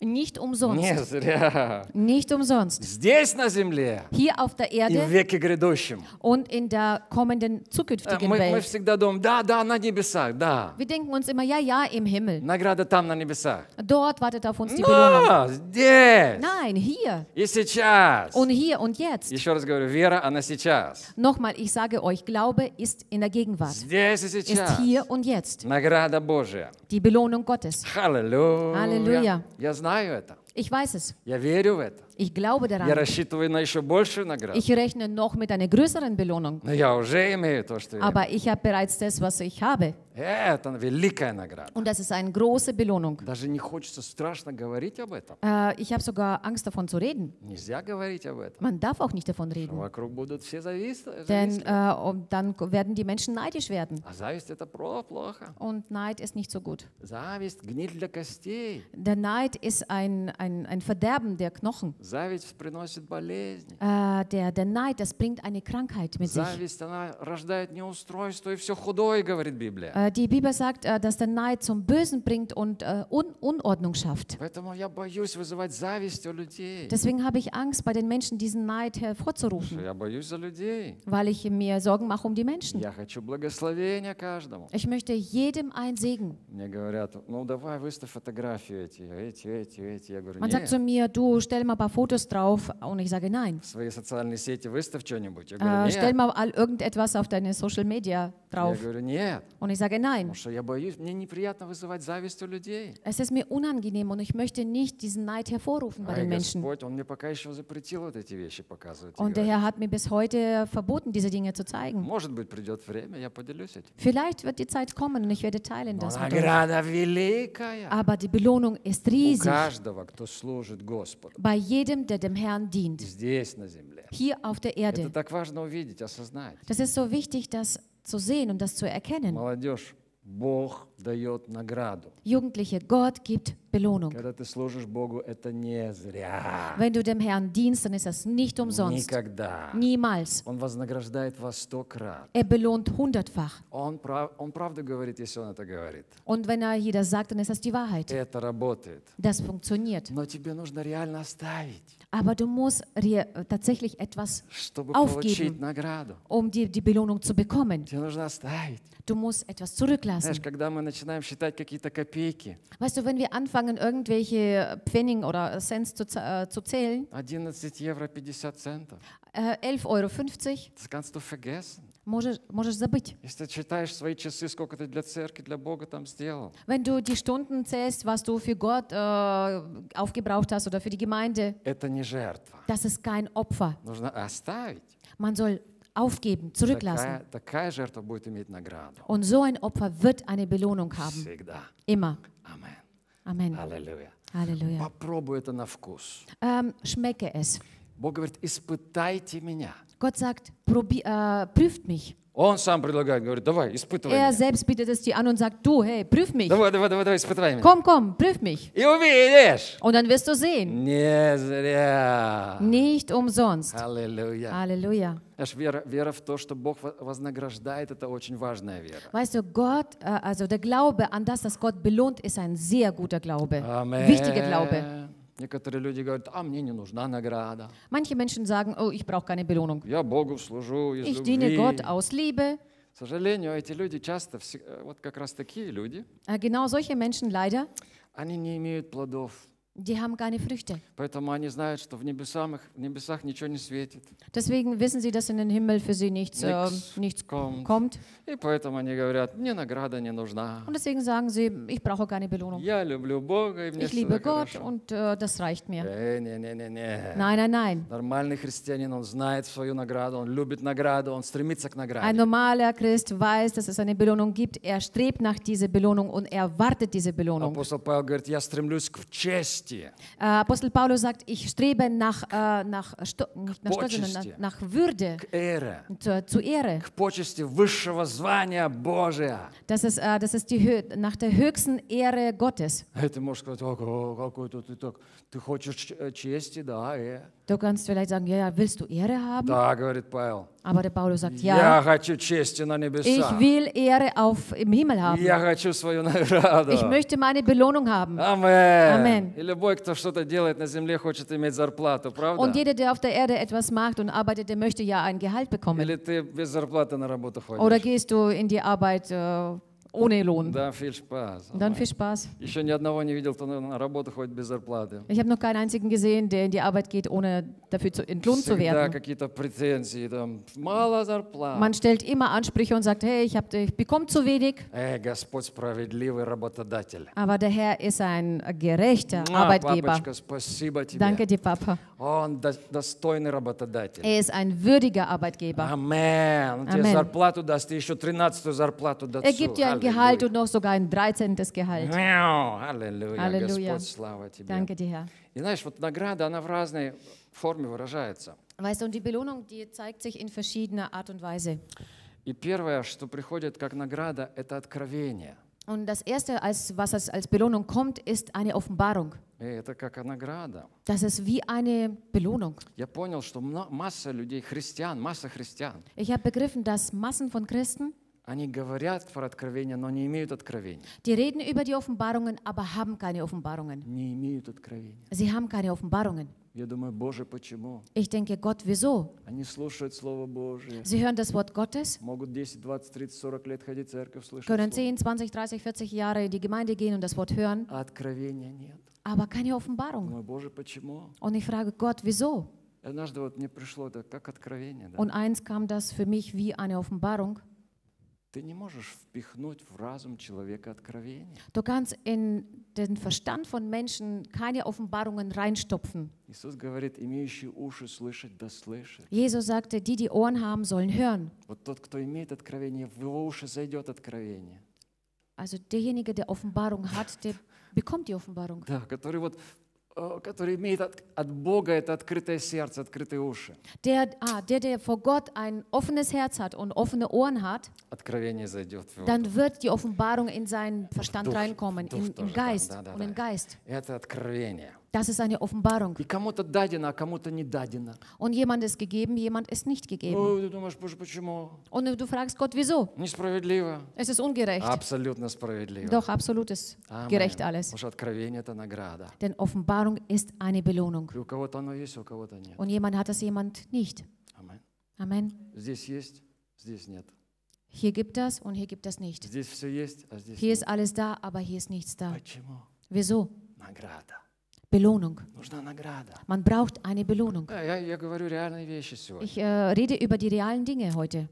A: Nicht umsonst. Не зря. Nicht umsonst.
B: Здесь на земле.
A: Hier auf der Erde. И в
B: веке грядущем.
A: Und in der kommenden zukünftigen э, мы, Welt. Мы
B: всегда думаем, да, да, на небесах, да.
A: Wir denken uns immer, ja, ja, im Himmel.
B: Награда там на небесах.
A: Dort wartet auf uns die no, Belohnung.
B: Здесь.
A: Nein, hier.
B: И сейчас. Und
A: hier und jetzt.
B: Еще раз говорю, вера, она сейчас.
A: Nochmal, ich sage euch, Glaube ist in der Gegenwart. Здесь и сейчас. Ist hier und jetzt.
B: Награда Божия. Die Belohnung Gottes. Halleluja. Halleluja. Я знаю знаю это. Ich weiß es. Я верю в это.
A: Ich glaube daran. Я
B: рассчитываю на еще большую награду. Ich
A: rechne noch mit einer größeren Belohnung.
B: Но я уже имею то, что я Aber
A: ich habe bereits das, was ich habe.
B: Это великая награда.
A: Und das ist eine große Belohnung.
B: Даже не хочется страшно говорить об этом.
A: Äh, ich habe sogar Angst davon zu reden.
B: Нельзя говорить об этом. Man
A: darf auch nicht davon reden.
B: Вокруг будут все завистливы. Denn
A: äh, und dann werden die Menschen neidisch werden.
B: А зависть это плохо.
A: Und Neid ist nicht so gut.
B: Зависть гниль для костей.
A: Der Neid ist ein, ein, ein Verderben der Knochen.
B: Зависть приносит болезни.
A: Äh, der, der Neid, das bringt eine Krankheit mit Зависть,
B: sich. она рождает неустройство и все худое, говорит Библия. Äh, die Bibel
A: sagt, äh, dass der Neid zum Bösen bringt und äh, Unordnung schafft.
B: Поэтому я боюсь вызывать зависть у людей.
A: Deswegen habe ich Angst, bei den Menschen diesen Neid hervorzurufen. Я боюсь
B: за людей.
A: Weil ich mir Sorgen mache um die Menschen.
B: Я хочу благословения каждому.
A: Ich möchte jedem ein Segen.
B: Мне говорят, ну давай выставь фотографии эти, эти, эти, эти. Я говорю, Man sagt zu
A: mir, du stell mal ein paar Fotos drauf und ich sage nein.
B: Äh, stell
A: mal irgendetwas auf deine Social Media drauf. Und ich sage nein. Es ist mir unangenehm und ich möchte nicht diesen Neid hervorrufen bei den Menschen. Und der Herr hat mir bis heute verboten, diese Dinge zu zeigen. Vielleicht wird die Zeit kommen und ich werde teilen das Aber die Belohnung ist у riesig каждого,
B: кто служит Господу. bei
A: jedem, der dem Herrn dient. Hier auf der Erde.
B: Das
A: ist so wichtig, das zu sehen und das zu erkennen.
B: Молодежь, дает награду.
A: Jugendliche, Gott gibt Belohnung.
B: Когда ты служишь Богу, это не зря.
A: Wenn du dem Herrn dienst, dann ist das nicht umsonst.
B: Никогда. Niemals. Он вознаграждает вас стократ.
A: Er belohnt hundertfach.
B: Он, прав, он правду говорит, если он это говорит.
A: Und wenn er hier das sagt, dann ist das die Wahrheit.
B: Это работает.
A: Das funktioniert. Но тебе нужно реально оставить. Aber du musst tatsächlich etwas чтобы aufgeben, um dir die Belohnung zu bekommen. Du musst etwas zurücklassen. Знаешь,
B: начинаем считать какие-то копейки.
A: Weißt du, wenn wir anfangen, irgendwelche Pfennig oder Cent zu, äh, zu zählen,
B: 11 евро 50 центов.
A: Äh, 11 Euro Das
B: kannst du vergessen.
A: Можешь, можешь забыть. Wenn du die Stunden zählst, was du für Gott äh, aufgebraucht hast oder für die Gemeinde. Das ist kein Opfer. Man soll aufgeben, zurücklassen.
B: Und so ein Opfer wird eine Belohnung haben.
A: Immer. Amen. Amen. Halleluja. Halleluja. Ähm, schmecke es. Gott sagt, äh, prüft mich.
B: Он сам предлагает, говорит, давай, испытывай Er меня. selbst
A: bietet es dir an und sagt, du, hey, prüf mich.
B: Давай, давай, давай, давай, испытывай меня. Komm,
A: komm, prüf mich.
B: И увидишь.
A: Und dann wirst du sehen.
B: Не зря.
A: Nicht umsonst.
B: Аллилуйя.
A: Halleluja.
B: Аж вера, вера в то, что Бог вознаграждает, это очень важная вера.
A: Weißt du, Gott, äh, also der Glaube an das, dass Gott belohnt, ist ein sehr guter Glaube. Wichtiger Glaube. Amen.
B: Некоторые люди говорят, а мне не нужна награда.
A: Manche Menschen sagen, oh, ich brauche keine Belohnung.
B: Я Богу служу из Ich diene любви. Gott aus Liebe. К сожалению, эти люди часто, э, вот как раз такие люди,
A: Äh, Genau solche Menschen leider,
B: они не имеют плодов
A: Die haben keine Früchte.
B: знают, небесах, небесах
A: Deswegen wissen sie, dass in den Himmel für sie nichts, äh,
B: nichts kommt. говорят, Und
A: deswegen sagen sie, ich brauche keine Belohnung.
B: Бога, ich liebe Gott
A: хорошо. und äh, das reicht mir.
B: Э, не, не, не, Nein, nein, nein. Нормальный христианин, он знает свою награду, он любит награду, он стремится к награде. Ein normaler
A: Christ weiß, dass es eine Belohnung gibt. Er strebt nach dieser Belohnung und erwartet diese Belohnung.
B: Апостол Павел говорит, я стремлюсь к чести почести.
A: Э, апостол Павло sagt, ich strebe nach, äh, nach, nicht nach, почести, sondern nach, nach Würde, к эре, zu, zu Ehre. К
B: почести высшего звания Божия.
A: Das ist, э, das ist die nach der höchsten Ehre Gottes.
B: Это можно сказать, о, какой-то ты ты хочешь чести, да, э.
A: Du kannst vielleicht sagen, ja, ja, willst du Ehre haben? Да, говорит Aber der Paulus sagt, ja. Я хочу Ich will Ehre auf im Himmel haben. Я
B: хочу Ich möchte
A: meine Belohnung haben.
B: Amen. Amen. земле, зарплату, Und jeder,
A: der auf der Erde etwas macht und arbeitet, der möchte ja ein Gehalt
B: bekommen. Oder
A: gehst du in die Arbeit? Äh, ohne Lohn.
B: Да, viel Spaß. Dann viel Spaß. Ich habe
A: noch keinen einzigen gesehen, der in die Arbeit geht, ohne dafür zu, entlohnt zu werden. Man stellt immer Ansprüche und sagt, hey, ich, hab, ich bekomme zu wenig. Э, Aber der Herr ist ein gerechter Arbeitgeber.
B: Danke dir, Papa. Er ist
A: ein würdiger Arbeitgeber. Amen.
B: Amen. Er gibt dir ein Gehalt
A: und noch sogar ein 13. Gehalt.
B: Halleluja. Halleluja. Господь, Danke dir, Herr. И знаешь, вот награда,
A: Weißt du, und die Belohnung, die zeigt sich in verschiedener Art und Weise.
B: И первое, что приходит как награда, это откровение.
A: Und das erste, als, was als, Belohnung kommt, ist eine Offenbarung. Das ist wie eine Belohnung. Ich habe begriffen, dass Massen von Christen
B: Они говорят про откровения, но не имеют откровения.
A: Die reden über die Offenbarungen, aber haben keine Offenbarungen. Не имеют откровения. Sie haben keine Offenbarungen.
B: Я думаю, Боже, почему?
A: Ich denke, Gott, wieso?
B: Они слушают Слово Божие. Sie hören das Wort Gottes. Могут 10, 20, 30, 40 лет ходить в церковь, слышать Können 10,
A: 20, 30, 40 Jahre in die Gemeinde gehen und das Wort hören.
B: А откровения нет.
A: Aber keine Offenbarung.
B: Думаю, Боже, почему? Und ich
A: frage Gott, wieso?
B: Однажды вот мне пришло это как откровение. Да? Und
A: eins kam das für mich wie eine Offenbarung.
B: Ты не можешь впихнуть в разум человека откровение.
A: Du kannst in den Verstand von Menschen keine Offenbarungen reinstopfen.
B: Иисус говорит, имеющие уши слышать, да слышит.
A: Jesus sagte, die, die Ohren haben, sollen hören.
B: Вот тот, кто имеет откровение, в его уши зайдет откровение.
A: Also derjenige, der Offenbarung hat, der bekommt die Offenbarung. Да,
B: который вот Э, который имеет от, от Бога это открытое сердце, открытые уши.
A: Der, ah, der, der vor Gott ein offenes Herz hat und offene Ohren hat,
B: Откровение зайдет в его dann wird
A: die Offenbarung in seinen Verstand Дух, reinkommen, Дух in, im тоже, Geist да, да, und да. im Geist.
B: Это откровение.
A: Das ist eine Offenbarung. Und jemand ist gegeben, jemand ist nicht gegeben. Oh, du думаешь, Боже, Und du fragst Gott, wieso? Es ist ungerecht.
B: Абсолютно Doch,
A: absolut ist Amen. gerecht alles. Denn Offenbarung ist eine Belohnung.
B: у Und jemand
A: hat das, jemand nicht. Amen. Amen.
B: Здесь есть,
A: Hier gibt es und hier gibt es nicht. Здесь Hier ist alles da, aber hier ist nichts da. Почему? Wieso? Награда. Belohnung. Man braucht eine Belohnung.
B: Ich äh, rede über die
A: realen Dinge heute.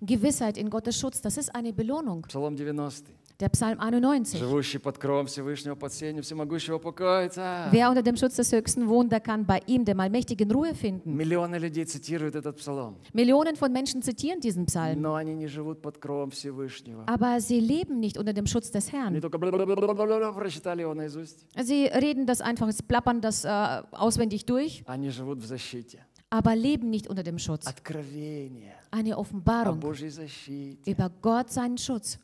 A: Gewissheit in Gottes Schutz, das ist eine Belohnung.
B: Psalm 90.
A: Der Psalm 91. Wer unter dem Schutz des Höchsten wohnt, der kann bei ihm, dem Allmächtigen, Ruhe finden. Millionen von Menschen zitieren diesen Psalm. Aber sie leben nicht unter dem Schutz des Herrn. Sie reden das einfach, es plappern das äh, auswendig durch.
B: Они живут в защите.
A: Aber leben nicht unter dem Schutz.
B: Откровение.
A: Eine Offenbarung über Gott seinen Schutz.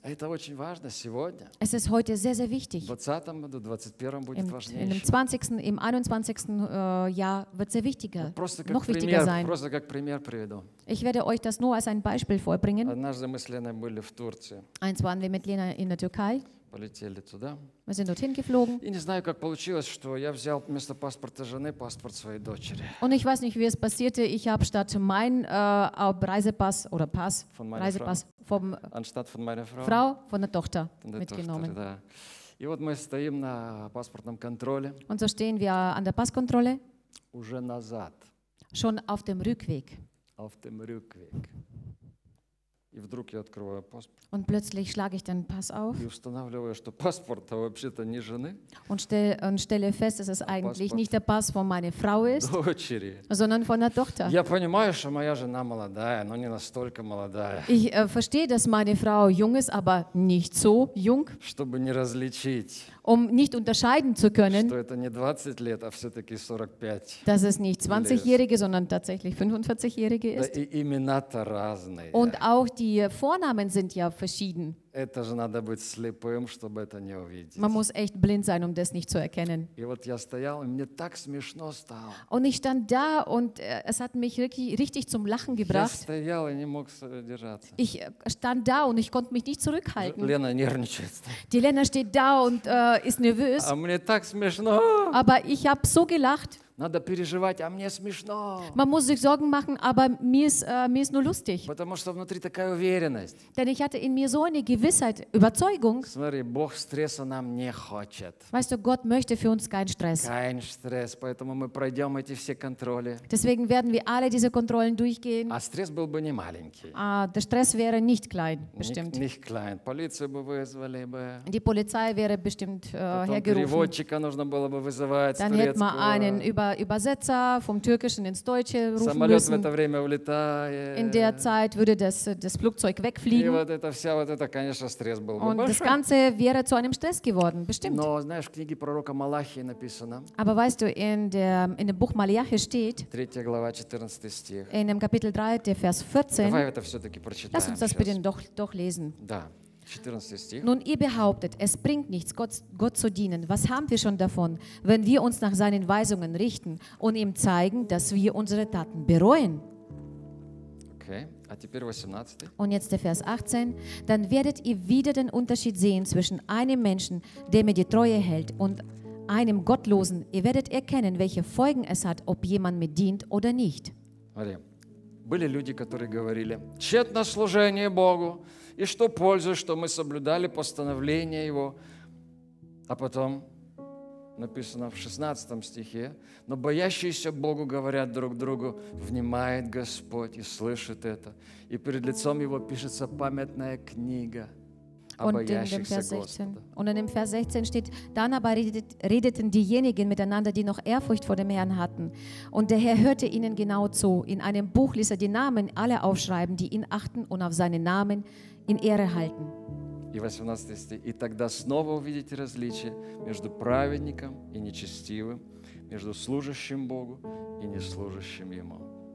A: Es ist heute sehr, sehr wichtig.
B: Im, важнее. Im
A: 20. im 21. Äh, Jahr wird sehr wichtiger, вот noch wichtiger sein.
B: пример приведу.
A: Ich werde euch das nur als ein Beispiel vorbringen.
B: Eins
A: waren wir mit Lena in der Türkei
B: полетели туда.
A: Мы sind dorthin geflogen. И
B: не знаю, как получилось, что я взял вместо паспорта жены паспорт своей дочери.
A: Und ich weiß nicht, wie es passierte, ich habe statt mein äh, Reisepass oder Pass, von Reisepass vom
B: anstatt von meiner Frau, Frau von der Tochter von der mitgenommen. Tochter, да. И вот мы стоим на паспортном контроле.
A: Und so stehen wir an der Passkontrolle.
B: Уже назад.
A: Schon auf dem Rückweg.
B: Auf dem Rückweg.
A: Und plötzlich schlage ich den Pass auf. Und, stell, und stelle fest, dass es eigentlich nicht der Pass von meiner Frau ist, sondern von der Tochter. Ich äh, verstehe, dass meine Frau jung ist, aber nicht so jung. Um nicht unterscheiden zu können,
B: dass es nicht 20-Jährige,
A: sondern tatsächlich 45-Jährige ist. Und auch die die Vornamen sind ja verschieden. Man muss echt blind sein, um das nicht zu erkennen. Und ich stand da und äh, es hat mich richtig zum Lachen gebracht.
B: Э, ich
A: äh, stand da und ich konnte mich nicht zurückhalten. Die Lena steht da und äh, ist nervös.
B: Aber
A: ich habe so gelacht.
B: Надо переживать, а мне
A: смешно. Man muss sich Sorgen machen, aber mir ist, äh, mir ist nur lustig. Потому что внутри такая уверенность. Denn ich hatte in mir so eine Gewissheit, Überzeugung.
B: Смотри, Бог стресса нам не хочет.
A: Weißt du, Gott möchte für uns keinen Stress. Kein
B: Stress, поэтому мы пройдем эти все контроли.
A: Deswegen werden wir alle diese Kontrollen durchgehen. А
B: стресс был бы не маленький.
A: Ah, der Stress wäre nicht klein, bestimmt. Nicht,
B: nicht klein. Полицию бы вызвали бы.
A: Die Polizei wäre bestimmt äh, Потом hergerufen.
B: Переводчика нужно было бы вызывать. Dann hätte man einen
A: über Übersetzer vom Türkischen ins Deutsche rufen Самолет müssen.
B: улетает. In der Zeit
A: würde das, äh, das Flugzeug wegfliegen. вот
B: это вся, вот это, конечно, Und большой. das
A: Ganze wäre zu einem Stress geworden, bestimmt. Но,
B: знаешь, написано.
A: Aber weißt du, in, der, in dem Buch Malachi steht,
B: 3 глава, стих. in dem Kapitel
A: 3, der Vers 14, lass uns das сейчас. bitte doch, doch lesen.
B: Да. Nun, ihr
A: behauptet, es bringt nichts, Gott, Gott zu dienen. Was haben wir schon davon, wenn wir uns nach seinen Weisungen richten und ihm zeigen, dass wir unsere Taten bereuen?
B: Ah,
A: und jetzt der Vers 18. Dann werdet ihr wieder den Unterschied sehen zwischen einem Menschen, der mir die Treue hält, und einem Gottlosen. Ihr werdet erkennen, welche Folgen es hat, ob jemand mir dient oder nicht.
B: Были люди, которые говорили, тщетно служение Богу, И что польза, что мы соблюдали постановление Его. А потом написано в 16 стихе, но боящиеся Богу говорят друг другу, внимает Господь и слышит это. И перед лицом Его пишется памятная книга – Und in, dem Vers 16,
A: und in dem Vers 16 steht, dann aber redeten diejenigen miteinander, die noch Ehrfurcht vor dem Herrn hatten. Und der Herr hörte ihnen genau zu. In einem Buch ließ er die Namen alle aufschreiben, die ihn achten und auf seinen Namen in Ehre halten.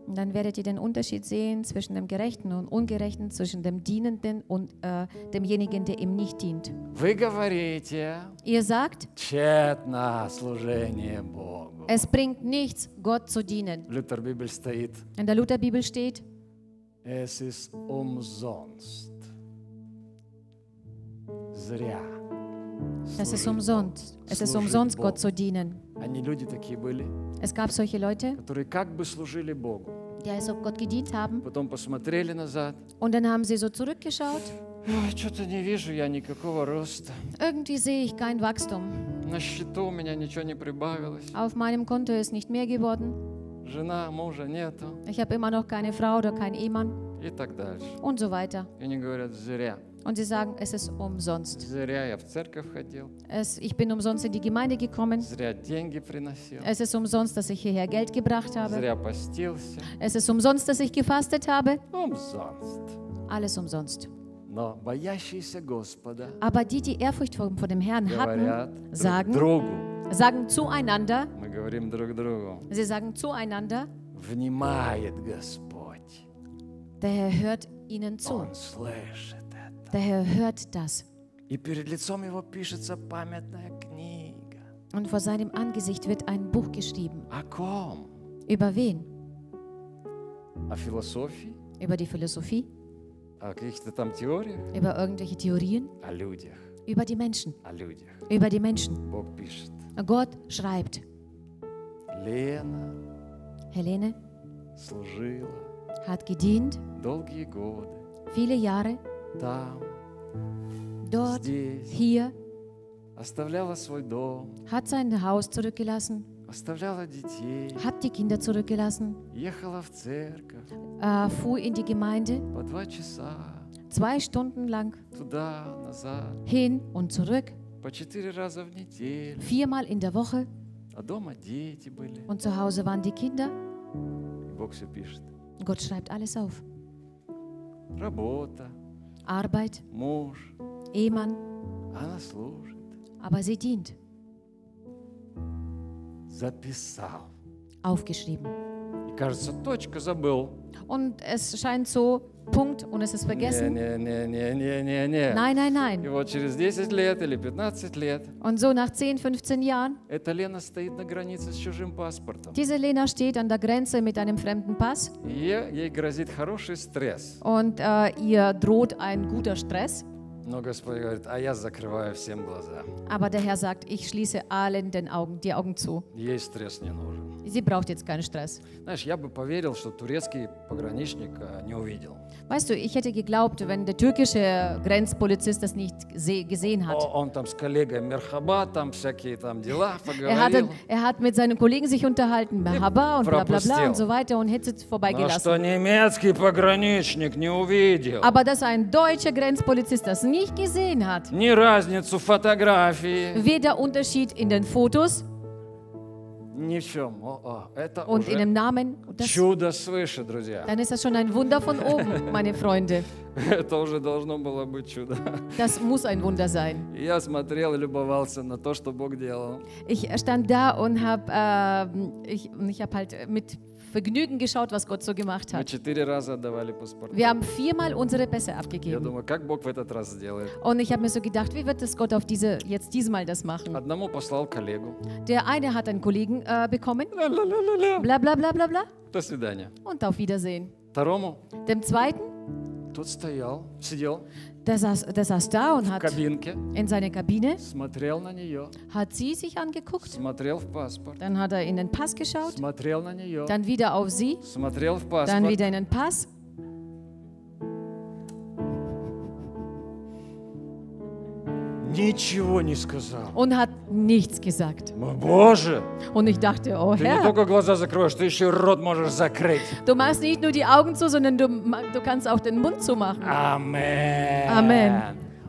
A: Und dann werdet ihr den Unterschied sehen zwischen dem Gerechten und Ungerechten, zwischen dem Dienenden und äh, demjenigen, der ihm nicht dient.
B: говорите,
A: ihr sagt, Es bringt nichts, Gott zu dienen. In der Lutherbibel steht,
B: es ist umsonst.
A: Es ist umsonst. Es ist umsonst, Gott zu dienen. Es gab solche Leute, die also Gott gedient haben. Und dann haben sie so zurückgeschaut. Irgendwie sehe ich kein Wachstum. Auf meinem Konto ist nicht mehr geworden. Ich habe immer noch keine Frau oder keinen Ehemann. Und so weiter. Und sie sagen, es ist umsonst. Es, ich bin umsonst in die Gemeinde gekommen. Es ist umsonst, dass ich hierher Geld gebracht habe. Es ist umsonst, dass ich gefastet habe. Umsonst. Alles umsonst. Aber die, die Ehrfurcht vor, dem Herrn hatten, sagen, sagen zueinander, sie sagen zueinander, der Herr hört ihnen zu. Der Herr hört das. Und vor seinem Angesicht wird ein Buch geschrieben. Über wen? Über die Philosophie?
B: Über
A: irgendwelche Theorien? Über die Menschen. Über die Menschen. Gott schreibt.
B: Lena.
A: Helene. Hat gedient. Viele Jahre там, dort, здесь, hier,
B: оставляла свой дом,
A: hat sein Haus zurückgelassen,
B: оставляла детей, hat
A: die Kinder zurückgelassen,
B: ехала в церковь,
A: äh, fuhr in die Gemeinde,
B: по два часа,
A: zwei Stunden lang,
B: туда, назад, hin und zurück, по четыре раза в неделю, viermal
A: in der Woche, а дома
B: дети были. Und zu Hause waren die Kinder. Бог все пишет.
A: Gott schreibt alles auf.
B: Работа. Arbeit, Mor, Ehemann, ah,
A: aber sie dient.
B: Записал.
A: Aufgeschrieben. И кажется, Und es scheint so, Punkt und es ist vergessen.
B: Nee, nee, nee, nee, nee, nee. Nein, nein, nein. И вот через 10 лет или 15 лет
A: und so nach 10, 15 Jahren
B: эта Лена стоит на границе с чужим паспортом. Diese
A: Lena steht an der Grenze mit einem fremden Pass.
B: Ей, ей грозит хороший стресс.
A: Und äh, ihr droht ein guter Stress. Aber der Herr sagt, ich schließe allen den Augen, die Augen zu. Sie braucht jetzt keinen Stress. Э, weißt du, ich hätte geglaubt, wenn der türkische Grenzpolizist das nicht gesehen hat.
B: <laughs> Er hat,
A: er hat mit seinen Kollegen sich unterhalten, Merhaba und bla bla bla und so weiter und hätte es vorbeigelassen. Aber dass ein deutscher Grenzpolizist das nicht nicht gesehen hat. Ни
B: разницу фотографии.
A: Weder Unterschied in den Fotos
B: ни в чем. О, о, это Und in dem
A: Namen, das,
B: чудо свыше, друзья. Dann
A: ist das schon ein Wunder von oben, <laughs> meine Freunde.
B: это уже должно было быть чудо.
A: Das muss ein Wunder sein.
B: Я смотрел и любовался на то, что Бог делал.
A: Ich stand da und habe äh, ich, ich hab halt mit Vergnügen geschaut, was Gott so gemacht hat.
B: Wir haben
A: viermal unsere Pässe abgegeben. Думаю, Und ich habe mir so gedacht, wie wird es Gott auf diese, jetzt diesmal das machen? Der eine hat einen Kollegen äh, bekommen. Bla bla bla bla bla. Und auf Wiedersehen. Dem zweiten
B: Тот стоял, сидел.
A: Der saß, der saß da und hat кабинке, in seiner Kabine нее, hat sie sich angeguckt, паспорт, dann hat er in den Pass geschaut, нее, dann wieder auf sie, паспорт, dann wieder in den Pass,
B: ничего не сказал.
A: Und hat nichts gesagt.
B: Боже!
A: Und ich dachte, oh Herr. Ты не только
B: глаза закроешь, ты еще рот можешь закрыть.
A: Du machst nicht nur die Augen zu, sondern du, du kannst auch den Mund zumachen.
B: Amen. Amen.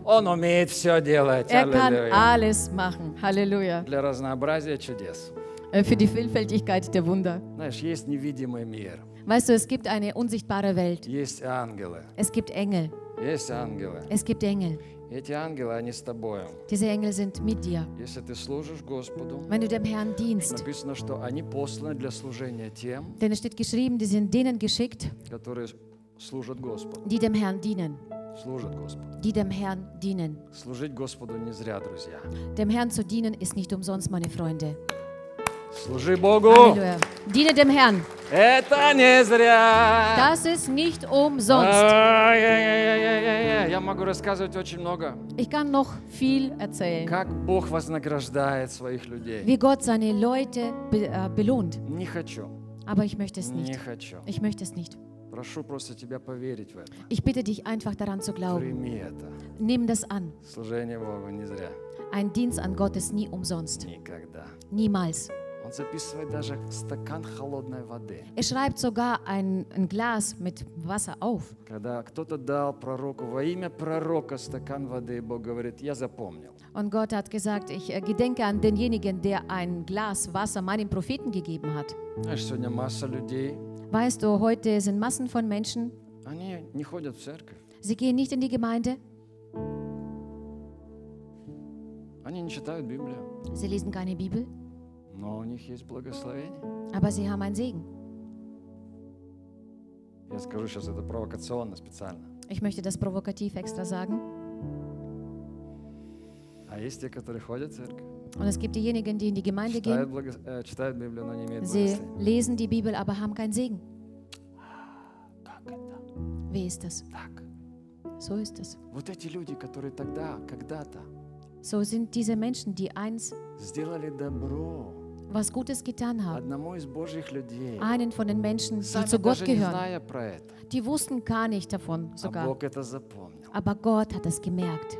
B: Он умеет все делать. Er kann alles
A: machen. Halleluja.
B: Для разнообразия чудес. Äh, für die Vielfältigkeit der Wunder. Знаешь, есть невидимый мир.
A: Weißt du, es gibt eine unsichtbare Welt.
B: Есть ангелы. Es
A: gibt Engel.
B: Есть ангелы.
A: Es gibt Engel.
B: Эти ангелы, они с тобою.
A: Diese Engel sind mit dir.
B: Если ты служишь Господу, Wenn du dem
A: Herrn dienst,
B: написано, что они посланы для служения тем,
A: denn es steht geschrieben, die sind denen geschickt,
B: которые служат Господу. Die dem Herrn dienen. Служат Господу.
A: Die dem Herrn dienen.
B: Служить Господу не зря, друзья. Dem Herrn
A: zu dienen ist nicht umsonst, meine Freunde.
B: Служи Богу.
A: Diene dem Herrn. Это не зря. Das ist nicht umsonst. А, я, я, я, я, я.
B: я могу рассказывать очень много.
A: Ich kann noch viel erzählen. Как
B: Бог вознаграждает своих людей. Wie
A: Gott seine Leute be äh, belohnt. Не хочу. Aber ich möchte es nicht. Не хочу. Ich möchte es nicht.
B: Прошу просто тебя поверить в это.
A: Ich bitte dich einfach daran zu glauben. Прими это. Nimm das an.
B: Служение Богу не зря.
A: Ein Dienst an Gott ist nie umsonst. Никогда. Niemals. Er schreibt sogar ein, ein, Glas mit Wasser auf. Und Gott hat gesagt, ich äh, gedenke an denjenigen, der ein Glas Wasser meinem Propheten gegeben hat. Weißt du, heute sind Massen von Menschen, sie gehen nicht in die Gemeinde. Sie lesen keine Bibel. Aber sie haben einen Segen. Ich möchte das provokativ extra sagen.
B: Und es
A: gibt diejenigen, die in die Gemeinde gehen.
B: Э, sie lesen
A: die Bibel, aber haben keinen Segen. Wie ist das? So ist das. So sind diese Menschen, die eins was Gutes getan haben.
B: Einen von den Menschen, die zu Gott gehören.
A: Die wussten gar nicht davon sogar. Aber Gott hat es gemerkt.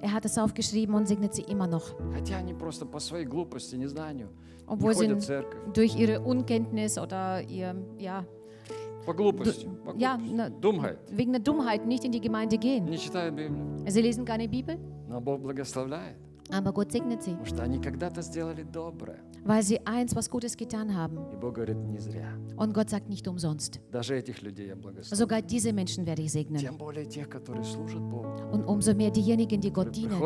A: Er hat es aufgeschrieben und segnet sie immer noch.
B: Obwohl sie durch ihre
A: Unkenntnis oder ihr, ja, по глупости. По глупости. na, ne, Wegen der Dummheit nicht in die Gemeinde gehen. Sie lesen keine Bibel.
B: Но Бог благословляет.
A: Aber Gott segnet sie. Weil sie eins was Gutes getan haben. Und Gott sagt nicht umsonst.
B: Sogar diese
A: Menschen werde ich segnen. Und umso mehr diejenigen, die Gott dienen.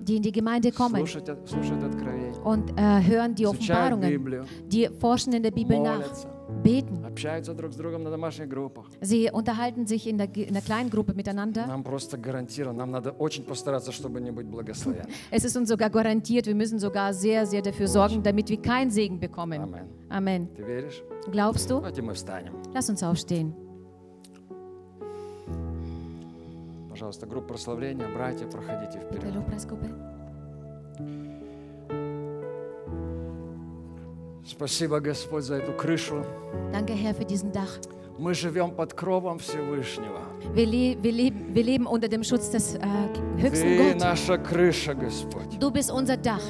A: Die in die Gemeinde kommen.
B: Und äh, hören die Offenbarungen.
A: die forschen in der Bibel nach beten. Sie unterhalten sich in der, in der kleinen Gruppe miteinander. Es ist uns sogar garantiert, wir müssen sogar sehr, sehr dafür sorgen, damit wir keinen Segen bekommen. Amen. Amen. Glaubst du? Lass uns aufstehen.
B: Пожалуйста, группа прославления, братья, проходите вперед. Спасибо, Господь, за эту крышу.
A: Danke, Herr, für diesen Dach.
B: Мы живем под кровом Всевышнего.
A: Wir, le wir, leben, wir leben unter dem Schutz des äh, höchsten Ты Gott.
B: наша крыша, Господь.
A: Du bist unser Dach.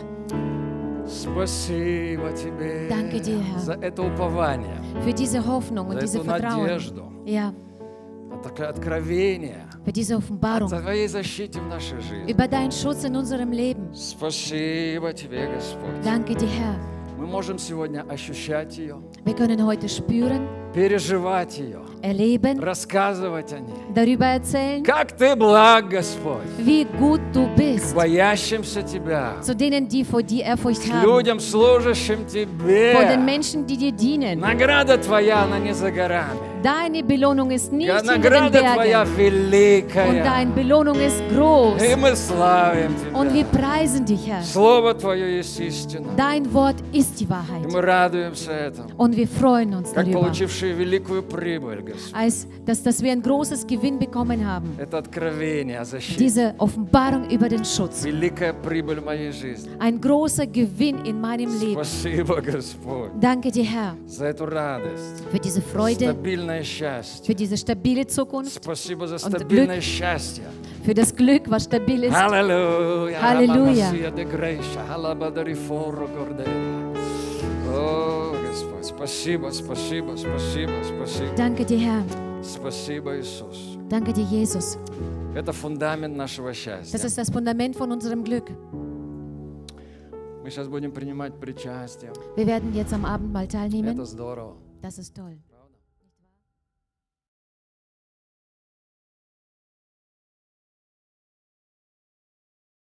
B: Спасибо тебе Danke dir, Herr, за это упование,
A: für diese Hoffnung und за diese эту Vertrauen. надежду, ja.
B: такое откровение
A: für diese Offenbarung, о твоей
B: защите в нашей жизни. Über
A: deinen Schutz in unserem Leben.
B: Спасибо тебе, Господь.
A: Danke dir, Herr
B: можем сегодня ощущать ее.
A: Wir können heute spüren,
B: переживать ее, erleben, рассказывать о ней,
A: darüber erzählen,
B: как ты благ, Господь, wie gut du bist, к боящимся Тебя, zu
A: denen, die vor dir Ehrfurcht к людям,
B: служащим Тебе, vor den
A: Menschen, die dir dienen. Награда Твоя, она не за горами. Deine Belohnung ist nicht in den
B: Bergen. Und deine
A: Belohnung ist groß. Und wir preisen dich, Herr. Dein Wort ist die
B: Wahrheit. Und wir
A: freuen uns darüber. Als, dass, dass wir ein großes Gewinn bekommen haben. Diese Offenbarung über den Schutz. Ein großer Gewinn in meinem Leben. Danke dir, Herr.
B: Für
A: diese Freude. Für diese stabile Zukunft. Спасибо Glück. Für das Glück, was stabil ist. Halleluja. Halleluja.
B: спасибо, спасибо, спасибо, спасибо. Danke dir, Herr. Спасибо, Иисус.
A: Danke dir, Jesus.
B: Это фундамент нашего счастья. Das ist
A: das Fundament von unserem Glück.
B: Мы сейчас будем принимать причастие.
A: Wir werden jetzt am Abend mal teilnehmen. Это здорово. Das ist toll.